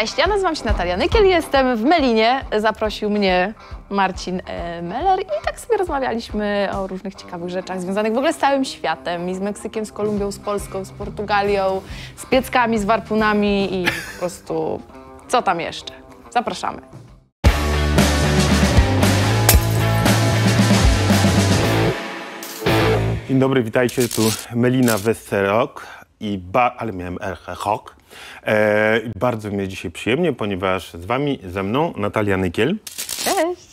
Cześć, ja nazywam się Natalia Nykiel, jestem w Melinie. Zaprosił mnie Marcin e, Meller i tak sobie rozmawialiśmy o różnych ciekawych rzeczach związanych w ogóle z całym światem. I z Meksykiem, z Kolumbią, z Polską, z Portugalią, z pieckami, z warpunami i po prostu co tam jeszcze. Zapraszamy. Dzień dobry, witajcie, tu Melina Westerok i ba... ale miałem RH Hock. E, bardzo jest dzisiaj przyjemnie, ponieważ z wami, ze mną Natalia Nykiel. Cześć!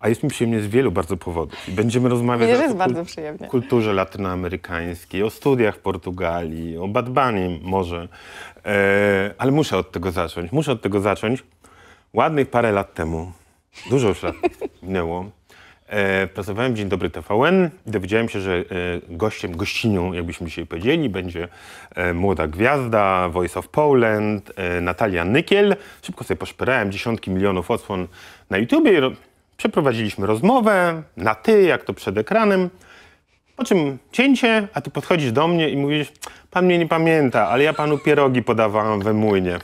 A jest mi przyjemnie z wielu bardzo powodów. Będziemy rozmawiać o kul przyjemnie. kulturze latynoamerykańskiej, o studiach w Portugalii, o Badbanie może. E, ale muszę od tego zacząć. Muszę od tego zacząć. Ładnych parę lat temu, dużo już lat minęło, E, pracowałem w Dzień Dobry TVN i dowiedziałem się, że e, gościem, gościnią, jakbyśmy dzisiaj powiedzieli, będzie e, młoda gwiazda, Voice of Poland, Natalia Nykiel. Szybko sobie poszperałem, dziesiątki milionów odsłon na YouTubie. przeprowadziliśmy rozmowę na ty, jak to przed ekranem. Po czym cięcie, a ty podchodzisz do mnie i mówisz, pan mnie nie pamięta, ale ja panu pierogi podawałam we młynie.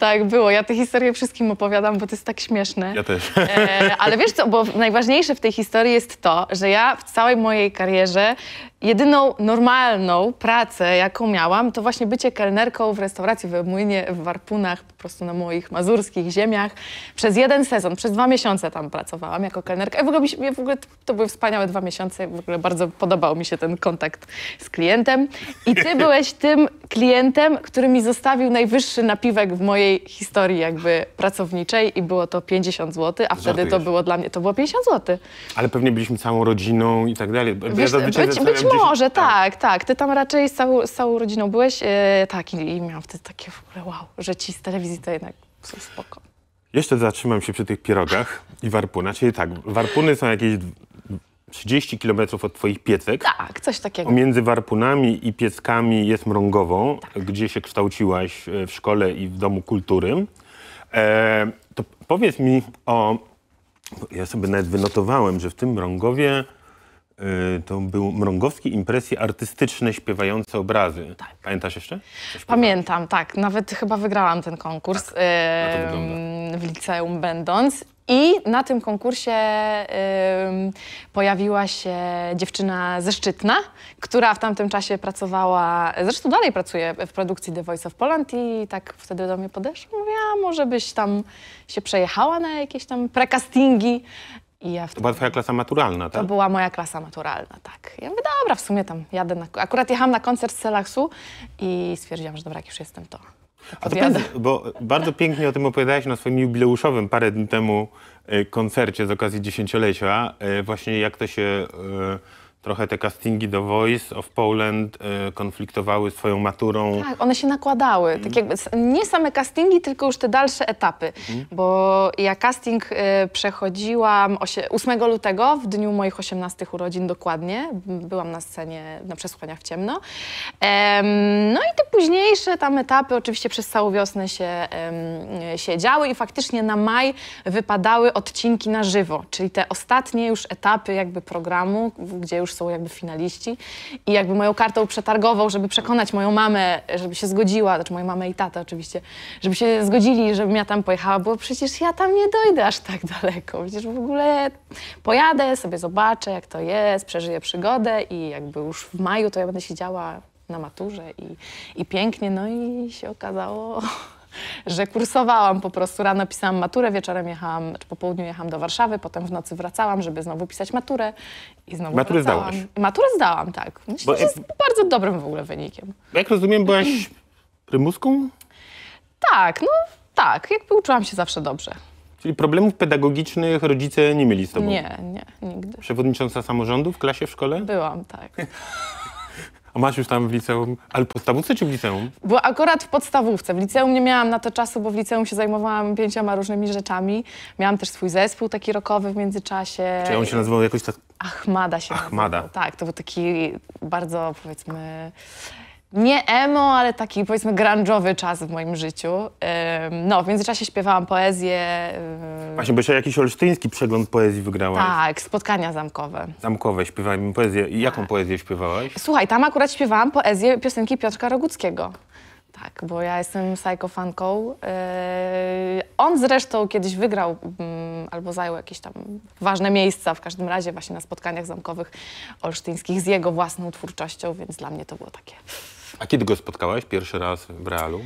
Tak, było. Ja tę historię wszystkim opowiadam, bo to jest tak śmieszne. Ja też. E, ale wiesz co, bo najważniejsze w tej historii jest to, że ja w całej mojej karierze jedyną normalną pracę, jaką miałam, to właśnie bycie kelnerką w restauracji w Młynie, w Warpunach, po prostu na moich mazurskich ziemiach. Przez jeden sezon, przez dwa miesiące tam pracowałam jako kelnerka. I w ogóle, mi, w ogóle to były wspaniałe dwa miesiące. W ogóle bardzo podobał mi się ten kontakt z klientem. I ty byłeś tym klientem, który mi zostawił najwyższy napiwek w mojej historii jakby pracowniczej i było to 50 zł, a wtedy Żartujesz. to było dla mnie, to było 50 zł. Ale pewnie byliśmy całą rodziną i tak dalej. Wiesz, być, być może, tak, tak. Ty tam raczej z całą, z całą rodziną byłeś, e, tak, i, i miałam wtedy takie w ogóle wow, że ci z telewizji to jednak są spoko. Jeszcze zatrzymam się przy tych pierogach i warpunach. Czyli tak, warpuny są jakieś 30 km od twoich piecek. Tak, coś takiego. Między warpunami i pieckami jest Mrągową, tak. gdzie się kształciłaś e, w szkole i w Domu Kultury. E, to powiedz mi o... Ja sobie nawet wynotowałem, że w tym Mrągowie Y, to był Mrągowski, impresje artystyczne śpiewające obrazy. Tak. Pamiętasz jeszcze? Pamiętam, tak. Nawet chyba wygrałam ten konkurs tak. No w liceum będąc. I na tym konkursie pojawiła się dziewczyna ze Szczytna, która w tamtym czasie pracowała, zresztą dalej pracuje w produkcji The Voice of Poland i tak wtedy do mnie podeszła, mówiła, może byś tam się przejechała na jakieś tam precastingi i ja wtedy, to była twoja klasa maturalna, tak? To była moja klasa maturalna, tak. Ja mówię, dobra, w sumie tam jadę na... Akurat jechałam na koncert Selaksu i stwierdziłam, że dobra, jak już jestem, to a to powiedz, bo bardzo pięknie o tym opowiadałeś na swoim jubileuszowym parę dni temu e, koncercie z okazji dziesięciolecia. E, właśnie jak to się e, trochę te castingi do Voice of Poland y, konfliktowały swoją maturą. Tak, one się nakładały. Mhm. Tak jakby, nie same castingi, tylko już te dalsze etapy. Mhm. Bo ja casting y, przechodziłam 8 lutego, w dniu moich 18 urodzin dokładnie. Byłam na scenie na przesłuchaniach w ciemno. no i te późniejsze tam etapy oczywiście przez całą wiosnę się, się działy i faktycznie na maj wypadały odcinki na żywo, czyli te ostatnie już etapy jakby programu, gdzie już już są jakby finaliści i jakby moją kartą przetargową, żeby przekonać moją mamę, żeby się zgodziła, znaczy moją mamę i tatę oczywiście, żeby się zgodzili, żebym ja tam pojechała, bo przecież ja tam nie dojdę aż tak daleko, przecież w ogóle pojadę, sobie zobaczę jak to jest, przeżyję przygodę i jakby już w maju to ja będę siedziała na maturze i, i pięknie, no i się okazało, że kursowałam po prostu, rano pisałam maturę, wieczorem jechałam, czy po południu jechałam do Warszawy, potem w nocy wracałam, żeby znowu pisać maturę i znowu Maturę wracałam. zdałaś? Maturę zdałam, tak. Myślę, Bo- że e- jest bardzo dobrym w ogóle wynikiem. Jak rozumiem, byłaś prymuską? Tak, no tak, jakby uczyłam się zawsze dobrze. Czyli problemów pedagogicznych rodzice nie mieli z tobą? Nie, nie, nigdy. Przewodnicząca samorządu w klasie, w szkole? Byłam, tak. A masz już tam w liceum, ale w podstawówce czy w liceum? Bo akurat w podstawówce. W liceum nie miałam na to czasu, bo w liceum się zajmowałam pięcioma różnymi rzeczami. Miałam też swój zespół taki rokowy w międzyczasie. Czy on się nazywał jakoś tak? Achmada się Achmada. Nazywał. Tak, to był taki bardzo, powiedzmy nie emo, ale taki powiedzmy grunge'owy czas w moim życiu. No, w międzyczasie śpiewałam poezję. Właśnie, bo jeszcze jakiś olsztyński przegląd poezji wygrałaś. Tak, spotkania zamkowe. Zamkowe, śpiewałam poezję. I jaką tak. poezję śpiewałaś? Słuchaj, tam akurat śpiewałam poezję piosenki Piotrka Roguckiego. Tak, bo ja jestem psychofanką. on zresztą kiedyś wygrał mm, albo zajął jakieś tam ważne miejsca, w każdym razie właśnie na spotkaniach zamkowych olsztyńskich z jego własną twórczością, więc dla mnie to było takie... A kiedy go spotkałaś pierwszy raz w realu?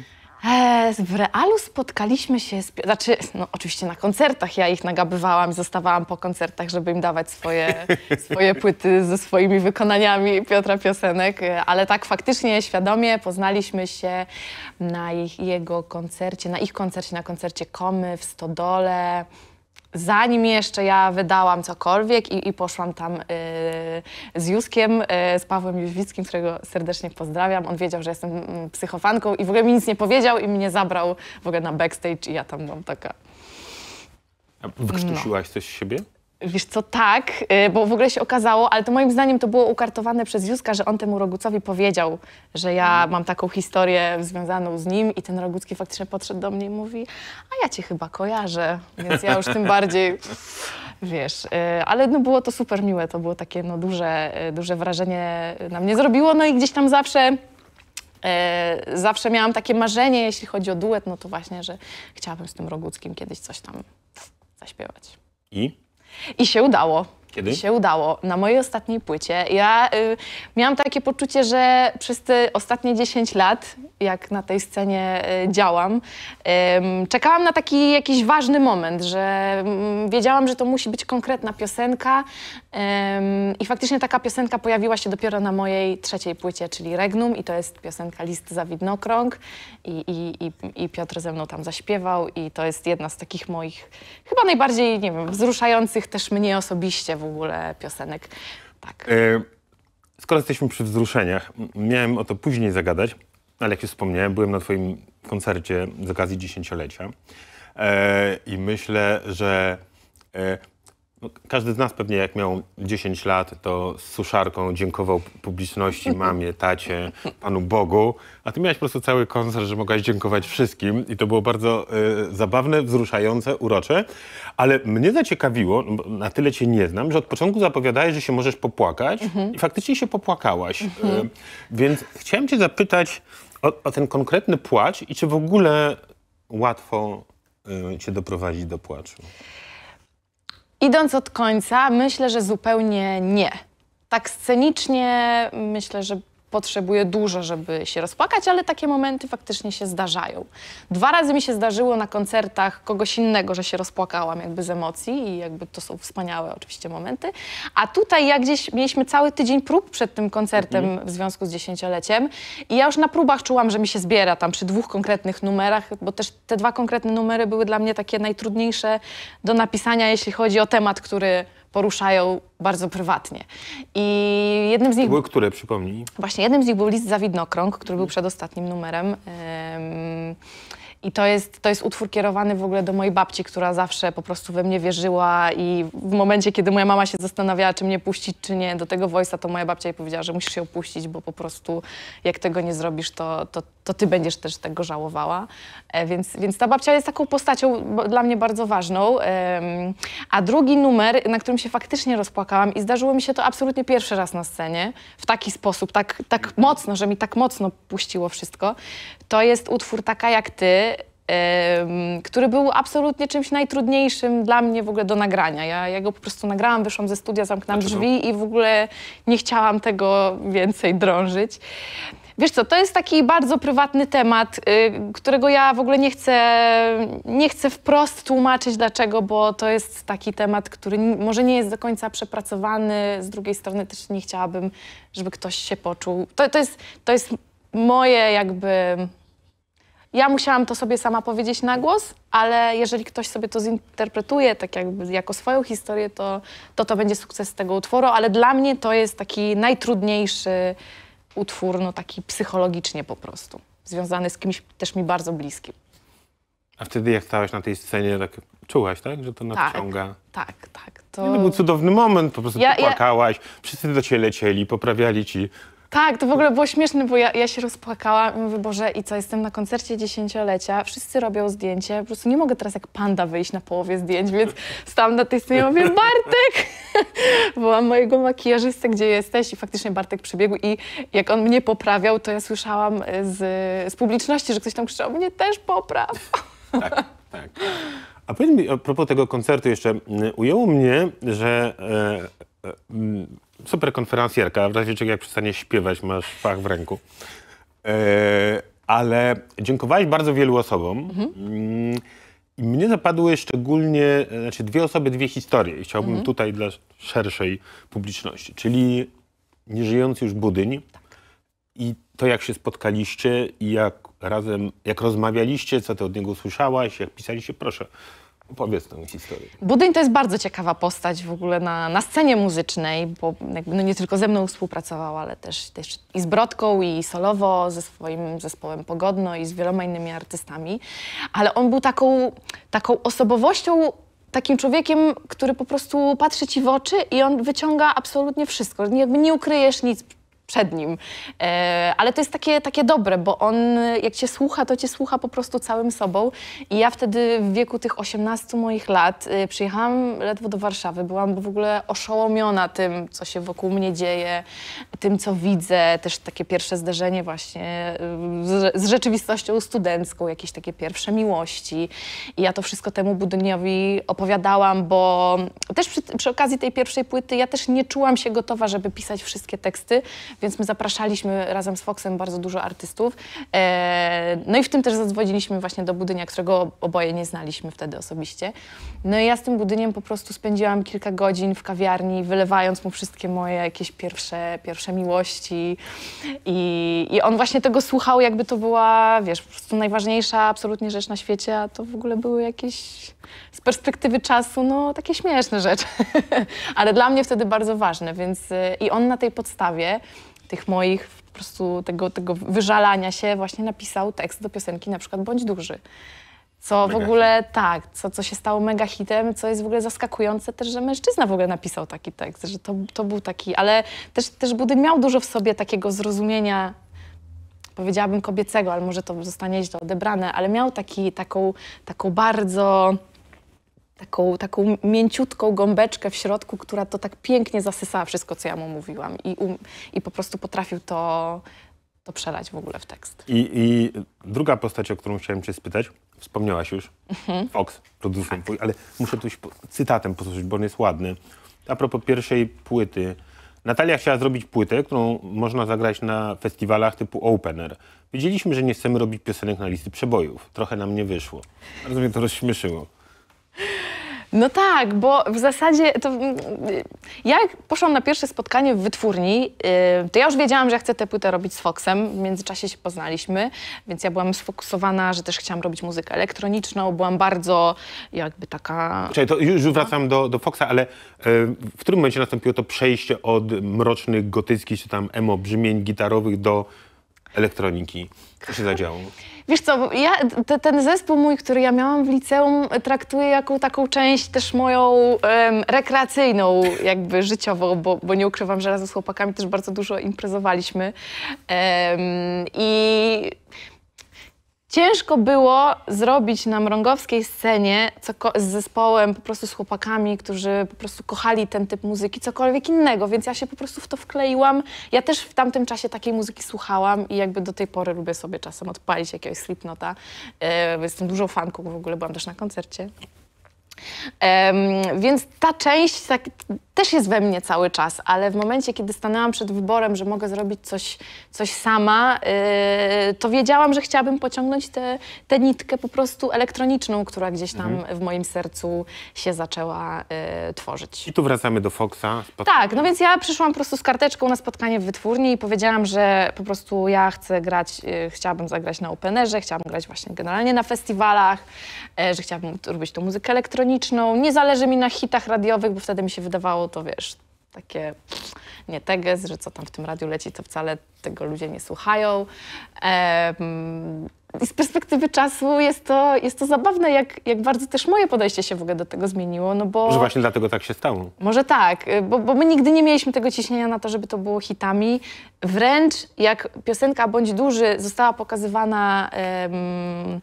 E, w realu spotkaliśmy się, z, znaczy, no oczywiście na koncertach, ja ich nagabywałam i zostawałam po koncertach, żeby im dawać swoje, swoje płyty ze swoimi wykonaniami Piotra Piosenek, e, ale tak faktycznie, świadomie poznaliśmy się na ich, jego koncercie, na ich koncercie, na koncercie Komy w Stodole, zanim jeszcze ja wydałam cokolwiek i, i poszłam tam y, z Józkiem, y, z Pawłem Jóźwickim, którego serdecznie pozdrawiam. On wiedział, że jestem mm, psychofanką i w ogóle mi nic nie powiedział i mnie zabrał w ogóle na backstage i ja tam byłam taka... A wykształciłaś no. coś z siebie? Wiesz co, tak, y, bo w ogóle się okazało, ale to moim zdaniem to było ukartowane przez Józka, że on temu Rogucowi powiedział, że ja mhm. mam taką historię związaną z nim i ten Rogucki faktycznie podszedł do mnie i mówi, a ja cię chyba kojarzę, więc ja już tym bardziej, wiesz. Y, ale no było to super miłe, to było takie no duże, y, duże wrażenie na mnie zrobiło, no i gdzieś tam zawsze zawsze miałam takie marzenie, jeśli chodzi o duet, no to właśnie, że chciałabym z tym Roguckim kiedyś coś tam zaśpiewać. I? I się udało. Kiedy? Się udało. Na mojej ostatniej płycie. Ja y, miałam takie poczucie, że przez te ostatnie 10 lat, jak na tej scenie y, działam, y, czekałam na taki jakiś ważny moment, że mm, wiedziałam, że to musi być konkretna piosenka i faktycznie taka piosenka pojawiła się dopiero na mojej trzeciej płycie, czyli Regnum i to jest piosenka List za Widnokrąg i, i, i, i Piotr ze mną tam zaśpiewał i to jest jedna z takich moich chyba najbardziej, nie wiem, wzruszających też mnie osobiście w ogóle piosenek. Tak. E, skoro jesteśmy przy wzruszeniach, miałem o to później zagadać, ale jak już wspomniałem, byłem na Twoim koncercie z okazji dziesięciolecia e, i myślę, że e, no, każdy z nas pewnie jak miał 10 lat, to z suszarką dziękował publiczności, mamie, tacie, Panu Bogu, a ty miałeś po prostu cały koncert, że mogłaś dziękować wszystkim i to było bardzo y, zabawne, wzruszające, urocze, ale mnie zaciekawiło, no na tyle cię nie znam, że od początku zapowiadałeś, że się możesz popłakać mhm. i faktycznie się popłakałaś, y, mhm. y, więc chciałem cię zapytać o, o ten konkretny płacz i czy w ogóle łatwo y, cię doprowadzić do płaczu? Idąc od końca, myślę, że zupełnie nie. Tak scenicznie myślę, że potrzebuję dużo, żeby się rozpłakać, ale takie momenty faktycznie się zdarzają. Dwa razy mi się zdarzyło na koncertach kogoś innego, że się rozpłakałam jakby z emocji i jakby to są wspaniałe oczywiście momenty. A tutaj ja gdzieś mieliśmy cały tydzień prób przed tym koncertem mhm. w związku z dziesięcioleciem i ja już na próbach czułam, że mi się zbiera tam przy dwóch konkretnych numerach, bo też te dwa konkretne numery były dla mnie takie najtrudniejsze do napisania, jeśli chodzi o temat, który poruszają bardzo prywatnie. I jednym z nich... Były które, przypomnij? Właśnie, jednym z nich był list za widnokrąg, który był przedostatnim numerem. Um, i to jest, to jest utwór kierowany w ogóle do mojej babci, która zawsze po prostu we mnie wierzyła i w momencie, kiedy moja mama się zastanawiała, czy mnie puścić, czy nie, do tego Voice'a, to moja babcia jej powiedziała, że musisz się opuścić, bo po prostu jak tego nie zrobisz, to, to, to ty będziesz też tego żałowała. E, więc, więc ta babcia jest taką postacią dla mnie bardzo ważną. E, a drugi numer, na którym się faktycznie rozpłakałam i zdarzyło mi się to absolutnie pierwszy raz na scenie, w taki sposób, tak, tak mocno, że mi tak mocno puściło wszystko, to jest utwór Taka jak ty, który był absolutnie czymś najtrudniejszym dla mnie w ogóle do nagrania. Ja, ja go po prostu nagrałam, wyszłam ze studia, zamknęłam drzwi i w ogóle nie chciałam tego więcej drążyć. Wiesz co, to jest taki bardzo prywatny temat, y, którego ja w ogóle nie chcę, nie chcę wprost tłumaczyć dlaczego, bo to jest taki temat, który może nie jest do końca przepracowany, z drugiej strony też nie chciałabym, żeby ktoś się poczuł. To, to, jest, to jest moje jakby ja musiałam to sobie sama powiedzieć na głos, ale jeżeli ktoś sobie to zinterpretuje tak jakby jako swoją historię, to, to to będzie sukces tego utworu, ale dla mnie to jest taki najtrudniejszy utwór, no taki psychologicznie po prostu, związany z kimś też mi bardzo bliskim. A wtedy jak stałaś na tej scenie, tak czułaś, tak, że to tak, nadciąga? Tak, tak. tak to... Nie, to był cudowny moment, po prostu ja, płakałaś, ja... wszyscy do ciebie lecieli, poprawiali ci tak, to w ogóle było śmieszne, bo ja, ja się rozpłakałam i mówię, Boże, i co, jestem na koncercie dziesięciolecia, wszyscy robią zdjęcie, po prostu nie mogę teraz jak panda wyjść na połowie zdjęć, więc stałam na tej scenie i mówię, Bartek! Wołam mojego makijażystę, gdzie jesteś? I faktycznie Bartek przebiegł i jak on mnie poprawiał, to ja słyszałam e, z, z publiczności, że ktoś tam krzyczał, mnie też popraw! Tak, tak. A powiedz mi, a propos tego koncertu jeszcze, mm, ujęło mnie, że... E, e mm, super konferencjerka, w razie czego jak przestanie śpiewać, masz fach w ręku. E, ale dziękowałeś bardzo wielu osobom. Mhm. mnie zapadły szczególnie, znaczy dwie osoby, dwie historie. I chciałbym mhm. tutaj dla szerszej publiczności, czyli nieżyjący już budyń tak. i to, jak się spotkaliście i jak razem, jak rozmawialiście, co ty od niego słyszałaś, jak pisaliście, proszę Opowiedz tę historię. Budyń to jest bardzo ciekawa postać w ogóle na, na scenie muzycznej, bo jakby, no nie tylko ze mną współpracował, ale też, też i z Brodką, i solowo, ze swoim zespołem Pogodno i z wieloma innymi artystami. Ale on był taką, taką osobowością takim człowiekiem, który po prostu patrzy ci w oczy i on wyciąga absolutnie wszystko. nie ukryjesz nic przed nim. E, ale to jest takie, takie dobre, bo on jak cię słucha, to cię słucha po prostu całym sobą. I ja wtedy w wieku tych 18 moich lat y, przyjechałam ledwo do Warszawy. Byłam w ogóle oszołomiona tym, co się wokół mnie dzieje, tym, co widzę. Też takie pierwsze zderzenie właśnie y, z, z rzeczywistością studencką, jakieś takie pierwsze miłości. I ja to wszystko temu budyniowi opowiadałam, bo też przy, przy okazji tej pierwszej płyty ja też nie czułam się gotowa, żeby pisać wszystkie teksty, więc my zapraszaliśmy razem z Foxem bardzo dużo artystów. E, no i w tym też zadzwoniliśmy właśnie do Budynia, którego oboje nie znaliśmy wtedy osobiście. No i ja z tym Budyniem po prostu spędziłam kilka godzin w kawiarni, wylewając mu wszystkie moje jakieś pierwsze, pierwsze miłości. I, I on właśnie tego słuchał, jakby to była, wiesz, po prostu najważniejsza absolutnie rzecz na świecie, a to w ogóle były jakieś z perspektywy czasu, no takie śmieszne rzeczy. Ale dla mnie wtedy bardzo ważne, więc e, i on na tej podstawie tych moich po prostu tego, tego wyżalania się właśnie napisał tekst do piosenki na przykład Bądź Duży. Co mega w ogóle hit. tak, co, co się stało mega hitem, co jest w ogóle zaskakujące też, że mężczyzna w ogóle napisał taki tekst, że to, to był taki, ale też, też Budyń miał dużo w sobie takiego zrozumienia powiedziałabym kobiecego, ale może to zostanie źle odebrane, ale miał taki, taką, taką bardzo taką, taką mięciutką gąbeczkę w środku, która to tak pięknie zasysała wszystko, co ja mu mówiłam. I, um, i po prostu potrafił to, to przelać w ogóle w tekst. I, I, druga postać, o którą chciałem cię spytać, wspomniałaś już, Oks. Mhm. Fox, producent twój, ale muszę tu cytatem posłuchać, bo on jest ładny. A propos pierwszej płyty. Natalia chciała zrobić płytę, którą można zagrać na festiwalach typu opener. Wiedzieliśmy, że nie chcemy robić piosenek na listy przebojów. Trochę nam nie wyszło. Bardzo mnie to rozśmieszyło. No tak, bo w zasadzie to mm, jak poszłam na pierwsze spotkanie w wytwórni, y, to ja już wiedziałam, że chcę tę płytę robić z Foxem. W międzyczasie się poznaliśmy, więc ja byłam sfokusowana, że też chciałam robić muzykę elektroniczną, byłam bardzo jakby taka... Czyli to już wracam do, do Foxa, ale e, w którym momencie nastąpiło to przejście od mrocznych, gotyckich czy tam emo brzmień gitarowych do elektroniki? Co się zadziało? Wiesz co, ja, te, ten zespół mój, który ja miałam w liceum, traktuję jako taką część też moją rekreacyjną, jakby życiową, bo, bo, nie ukrywam, że razem z chłopakami też bardzo dużo imprezowaliśmy. I Ciężko było zrobić na mrągowskiej scenie z zespołem, po prostu z chłopakami, którzy po prostu kochali ten typ muzyki, cokolwiek innego, więc ja się po prostu w to wkleiłam. Ja też w tamtym czasie takiej muzyki słuchałam i jakby do tej pory lubię sobie czasem odpalić jakiegoś Slipknota. Yy, jestem dużą fanką, w ogóle byłam też na koncercie. Um, więc ta część tak, też jest we mnie cały czas, ale w momencie, kiedy stanęłam przed wyborem, że mogę zrobić coś, coś sama, yy, to wiedziałam, że chciałabym pociągnąć tę nitkę po prostu elektroniczną, która gdzieś tam mhm. w moim sercu się zaczęła yy, tworzyć. I tu wracamy do Foxa. Tak, no więc ja przyszłam po prostu z karteczką na spotkanie w wytwórni i powiedziałam, że po prostu ja chcę grać, yy, chciałabym zagrać na openerze, chciałabym grać właśnie generalnie na festiwalach, y, że chciałabym robić tą muzykę elektroniczną, elektroniczną. Nie zależy mi na hitach radiowych, bo wtedy mi się wydawało to, wiesz, takie nie teges, że co tam w tym radiu leci, to wcale tego ludzie nie słuchają. Ehm, i z perspektywy czasu jest to, jest to zabawne, jak, jak bardzo też moje podejście się w ogóle do tego zmieniło, no bo... Może właśnie dlatego tak się stało. Może tak, y, bo, bo my nigdy nie mieliśmy tego ciśnienia na to, żeby to było hitami. Wręcz jak piosenka Bądź Duży została pokazywana... Em,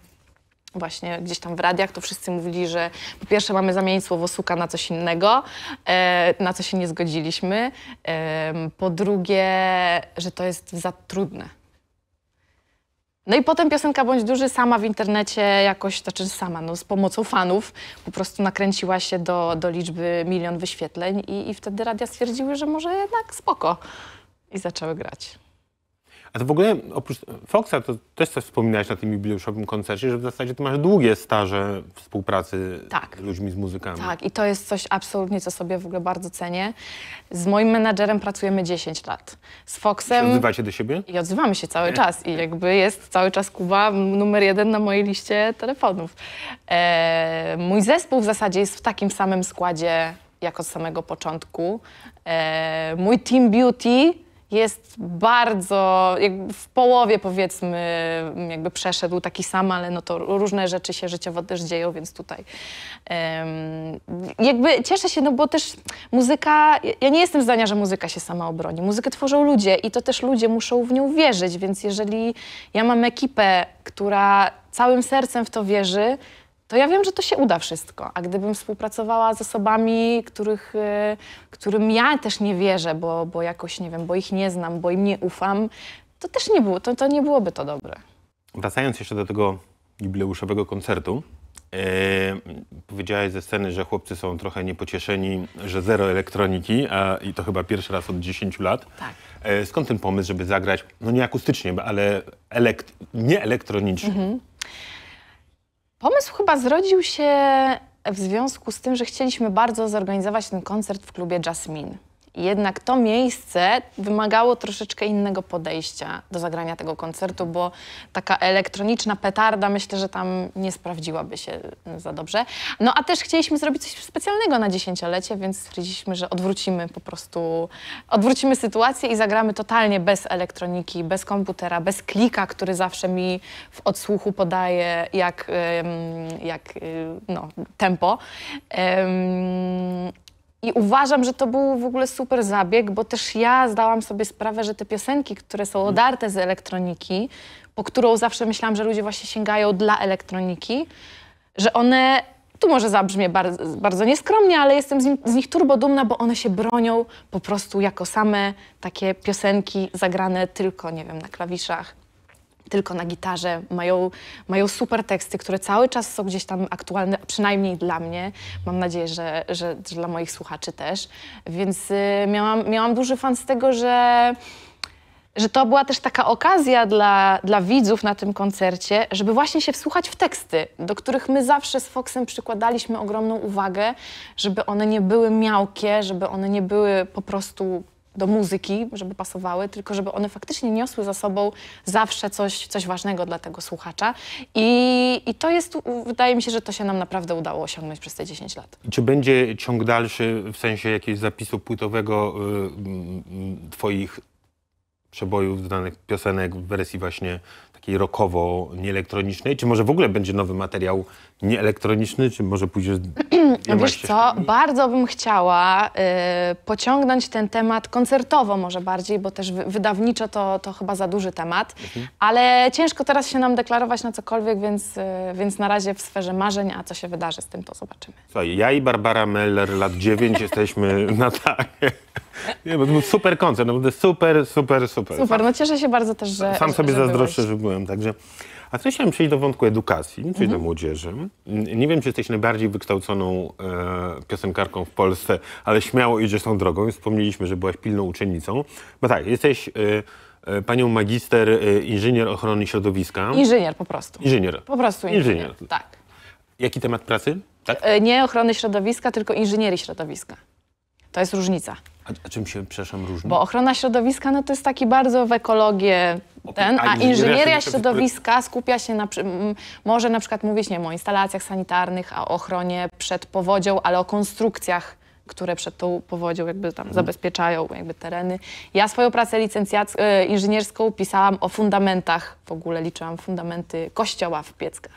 właśnie gdzieś tam w radiach, to wszyscy mówili, że po pierwsze mamy zamienić słowo suka na coś innego, e, na co się nie zgodziliśmy. po drugie, że to jest za trudne. No i potem piosenka Bądź Duży sama w internecie jakoś, znaczy sama, no z pomocą fanów po prostu nakręciła się do, do liczby milion wyświetleń i, i wtedy radia stwierdziły, że może jednak spoko i zaczęły grać. A to w ogóle oprócz Foxa, to też coś wspominałeś na tym jubileuszowym koncercie, że w zasadzie ty masz długie staże współpracy tak. z ludźmi, z muzykami. Tak, i to jest coś absolutnie, co sobie w ogóle bardzo cenię. Z moim menadżerem pracujemy 10 lat. Z Foxem... I odzywacie do siebie? I odzywamy się cały czas. I jakby jest cały czas Kuba numer jeden na mojej liście telefonów. Eee, mój zespół w zasadzie jest w takim samym składzie jak od samego początku. Eee, mój team beauty jest bardzo, w połowie powiedzmy, jakby przeszedł taki sam, ale no to różne rzeczy się życiowo też dzieją, więc tutaj um, jakby cieszę się, no bo też muzyka, ja nie jestem zdania, że muzyka się sama obroni. Muzykę tworzą ludzie i to też ludzie muszą w nią wierzyć, więc jeżeli ja mam ekipę, która całym sercem w to wierzy, to ja wiem, że to się uda wszystko. A gdybym współpracowała z osobami, których e, którym ja też nie wierzę, bo, bo jakoś nie wiem, bo ich nie znam, bo im nie ufam, to też nie było, to, to nie byłoby to dobre. Wracając jeszcze do tego jubileuszowego koncertu, Yy, powiedziałaś ze sceny, że chłopcy są trochę niepocieszeni, że zero elektroniki, a, i to chyba pierwszy raz od 10 lat. Tak. Yy, skąd ten pomysł, żeby zagrać, no nie akustycznie, ale elekt nie elektronicznie? Mhm. Pomysł chyba zrodził się w związku z tym, że chcieliśmy bardzo zorganizować ten koncert w klubie Jasmine. Jednak to miejsce wymagało troszeczkę innego podejścia do zagrania tego koncertu, bo taka elektroniczna petarda myślę, że tam nie sprawdziłaby się za dobrze. No a też chcieliśmy zrobić coś specjalnego na dziesięciolecie, więc stwierdziliśmy, że odwrócimy po prostu, odwrócimy sytuację i zagramy totalnie bez elektroniki, bez komputera, bez klika, który zawsze mi w odsłuchu podaje jak, jak y, no, tempo. I uważam, że to był w ogóle super zabieg, bo też ja zdałam sobie sprawę, że te piosenki, które są odarte z elektroniki, po którą zawsze myślałam, że ludzie właśnie sięgają dla elektroniki, że one, tu może zabrzmie bardzo, bardzo nieskromnie, ale jestem z, z nich turbo dumna, bo one się bronią po prostu jako same takie piosenki zagrane tylko, nie wiem, na klawiszach tylko na gitarze, mają, mają super teksty, które cały czas są gdzieś tam aktualne, przynajmniej dla mnie. Mam nadzieję, że, że, że dla moich słuchaczy też. Więc y, miałam, miałam duży fan z tego, że że to była też taka okazja dla, dla widzów na tym koncercie, żeby właśnie się wsłuchać w teksty, do których my zawsze z Foxem przykładaliśmy ogromną uwagę, żeby one nie były miałkie, żeby one nie były po prostu do muzyki, żeby pasowały, tylko żeby one faktycznie niosły za sobą zawsze coś, coś ważnego dla tego słuchacza. I, I to jest, wydaje mi się, że to się nam naprawdę udało osiągnąć przez te 10 lat. Czy będzie ciąg dalszy w sensie jakiegoś zapisu płytowego y, y, twoich przebojów, danych piosenek w wersji właśnie takiej rokowo nieelektronicznej? Czy może w ogóle będzie nowy materiał nieelektroniczny, czy może pójdziesz... Wiesz się... co, bardzo bym chciała y, pociągnąć ten temat koncertowo może bardziej, bo też wydawniczo to, to chyba za duży temat, mhm. ale ciężko teraz się nam deklarować na cokolwiek, więc, y, więc na razie w sferze marzeń, a co się wydarzy z tym, to zobaczymy. Słuchaj, ja i Barbara Meller lat 9 jesteśmy na tak. Nie, bo to był super koncert, no, super, super, super. Super, no cieszę się bardzo też, że... Sam sobie zazdroszczę, że byłem, także... A teraz chciałem przejść do wątku edukacji, czyli mhm. do młodzieży. Nie wiem, czy jesteś najbardziej wykształconą e, piosenkarką w Polsce, ale śmiało idziesz tą drogą. Wspomnieliśmy, że byłaś pilną uczennicą. No tak, jesteś... E, e panią magister, e, inżynier ochrony środowiska. Inżynier po prostu. Inżynier. Po prostu inżynier. inżynier. Tak. Jaki temat pracy? Tak? E, nie ochrony środowiska, tylko inżynierii środowiska. To jest różnica. A, czym się, przepraszam, różni? Bo ochrona środowiska no, to jest taki bardzo w ekologię ten, a inżynieria środowiska skupia się na, może na przykład mówić nie wiem, o instalacjach sanitarnych, a o ochronie przed powodzią, ale o konstrukcjach które przed tą powodzią jakby tam mhm. zabezpieczają jakby tereny. Ja swoją pracę licencjacką e, inżynierską pisałam o fundamentach, w ogóle liczyłam fundamenty kościoła w Pieckach.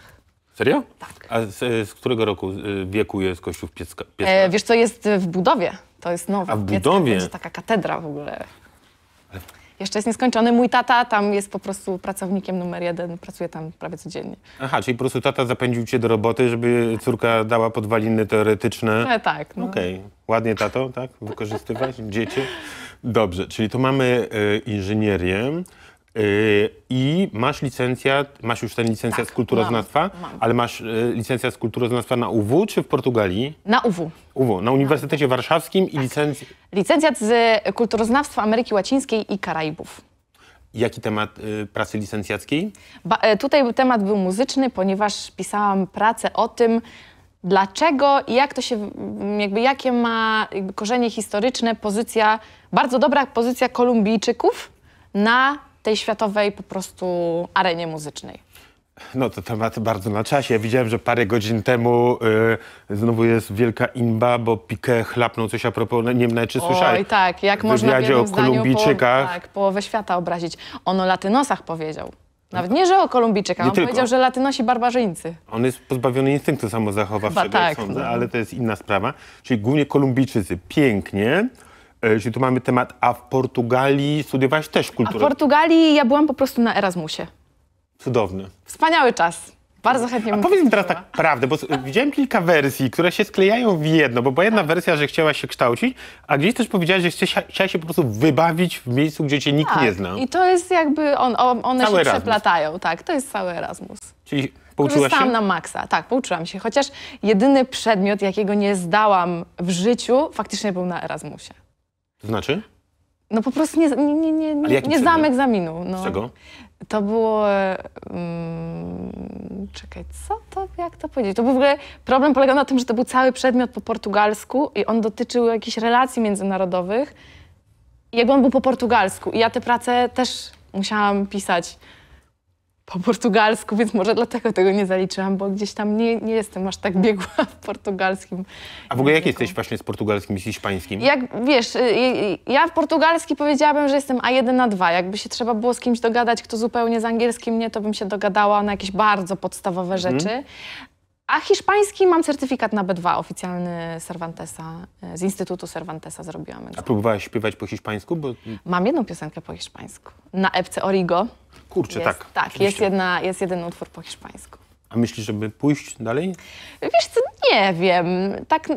Serio? Tak. A z, z którego roku wieku jest kościół w Pieckach? E, wiesz co, jest w budowie. To jest nowe. A w budowie? To jest taka katedra w ogóle. Jeszcze jest nieskończony. Mój tata tam jest po prostu pracownikiem numer jeden, pracuje tam prawie codziennie. Aha, czyli po prostu tata zapędził cię do roboty, żeby córka dała podwaliny teoretyczne. E, tak. No. Okej. Okay. Ładnie tato, tak? Wykorzystywać dzieci. Dobrze, czyli to mamy y, inżynierię. Yy, I masz licencjat, masz już ten licencjat tak, z kulturoznawstwa, mam, mam. ale masz y, licencjat z kulturoznawstwa na UW czy w Portugalii? Na UW. UW, na Uniwersytecie Warszawskim tak. i licenc... licencjat z kulturoznawstwa Ameryki Łacińskiej i Karaibów. Jaki temat y, pracy licencjackiej? Ba, e, tutaj temat był muzyczny, ponieważ pisałam pracę o tym, dlaczego i jak to się, jakby jakie ma korzenie historyczne pozycja, bardzo dobra pozycja Kolumbijczyków na tej światowej po prostu arenie muzycznej. No to temat bardzo na czasie. Ja widziałem, że parę godzin temu y, znowu jest wielka imba, bo Piqué chlapnął coś a propos, nie wiem czy słyszałeś. Oj tak, jak można w o Kolumbijczykach. Po, tak, połowę świata obrazić. On o latynosach powiedział. Nawet nie, że o Kolumbijczykach, on tylko. powiedział, że latynosi barbarzyńcy. On jest pozbawiony instynktu samozachowawczego, tak. sądzę, ale to jest inna sprawa. Czyli głównie Kolumbijczycy. Pięknie, E, jeśli tu mamy temat, a w Portugalii studiowałaś też kulturę. A w Portugalii ja byłam po prostu na Erasmusie. Cudowny. Wspaniały czas. Bardzo chętnie bym A powiedz mi teraz tak prawdę, bo widziałem kilka wersji, które się sklejają w jedno, bo była jedna tak. wersja, że chciała się kształcić, a gdzieś też powiedziałaś, że chciała się po prostu wybawić w miejscu, gdzie cię nikt nie tak, zna. i to jest jakby, on, one cały się Erasmus. przeplatają, tak, to jest cały Erasmus. Czyli pouczyłaś się? na maksa, tak, pouczyłam się, chociaż jedyny przedmiot, jakiego nie zdałam w życiu, faktycznie był na Erasmusie. To znaczy? No po prostu nie, nie, nie, nie, nie zdałam egzaminu. No. czego? To było... Um, czekaj, co to, jak to powiedzieć? To był w ogóle problem polegał na tym, że to był cały przedmiot po portugalsku i on dotyczył jakichś relacji międzynarodowych. I jakby on był po portugalsku i ja te prace też musiałam pisać po portugalsku, więc może dlatego tego nie zaliczyłam, bo gdzieś tam nie, nie jestem aż tak biegła w portugalskim. A w ogóle jak jesteś właśnie z portugalskim i z hiszpańskim? Jak wiesz, y, y, ja w portugalski powiedziałabym, że jestem A1 na 2. Jakby się trzeba było z kimś dogadać, kto zupełnie z angielskim nie, to bym się dogadała na jakieś bardzo podstawowe mhm. rzeczy. A hiszpański mam certyfikat na B2 oficjalny Cervantesa, e, z Instytutu Cervantesa zrobiłam. A próbowałaś śpiewać po hiszpańsku? Bo... Mam jedną piosenkę po hiszpańsku. Na epce Origo. Kurczę, jest, tak. Tak, jest, jedna, jest jeden utwór po hiszpańsku. A myślisz, żeby pójść dalej? Wiesz co, nie wiem. Tak,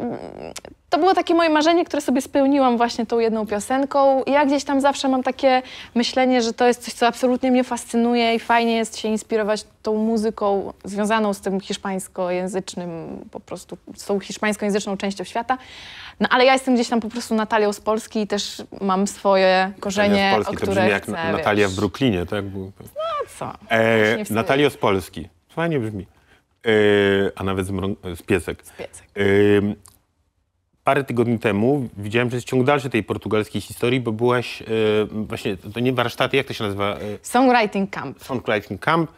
to było takie moje marzenie, które sobie spełniłam właśnie tą jedną piosenką. Ja gdzieś tam zawsze mam takie myślenie, że to jest coś, co absolutnie mnie fascynuje i fajnie jest się inspirować tą muzyką związaną z tym hiszpańskojęzycznym, po prostu z tą hiszpańskojęzyczną częścią świata. No ale ja jestem gdzieś tam po prostu Natalią z Polski i też mam swoje korzenie, z Polski, o które to brzmi jak chcę, Natalia wiesz. w Brooklinie, tak? No co? E, Natalia z Polski. Fajnie brzmi. E, a nawet z, z piesek. Z piesek. E, parę tygodni temu widziałem, że jest ciąg dalszy tej portugalskiej historii, bo byłaś e, właśnie, to, to nie warsztaty, jak to się nazywa? Songwriting Camp. Songwriting Camp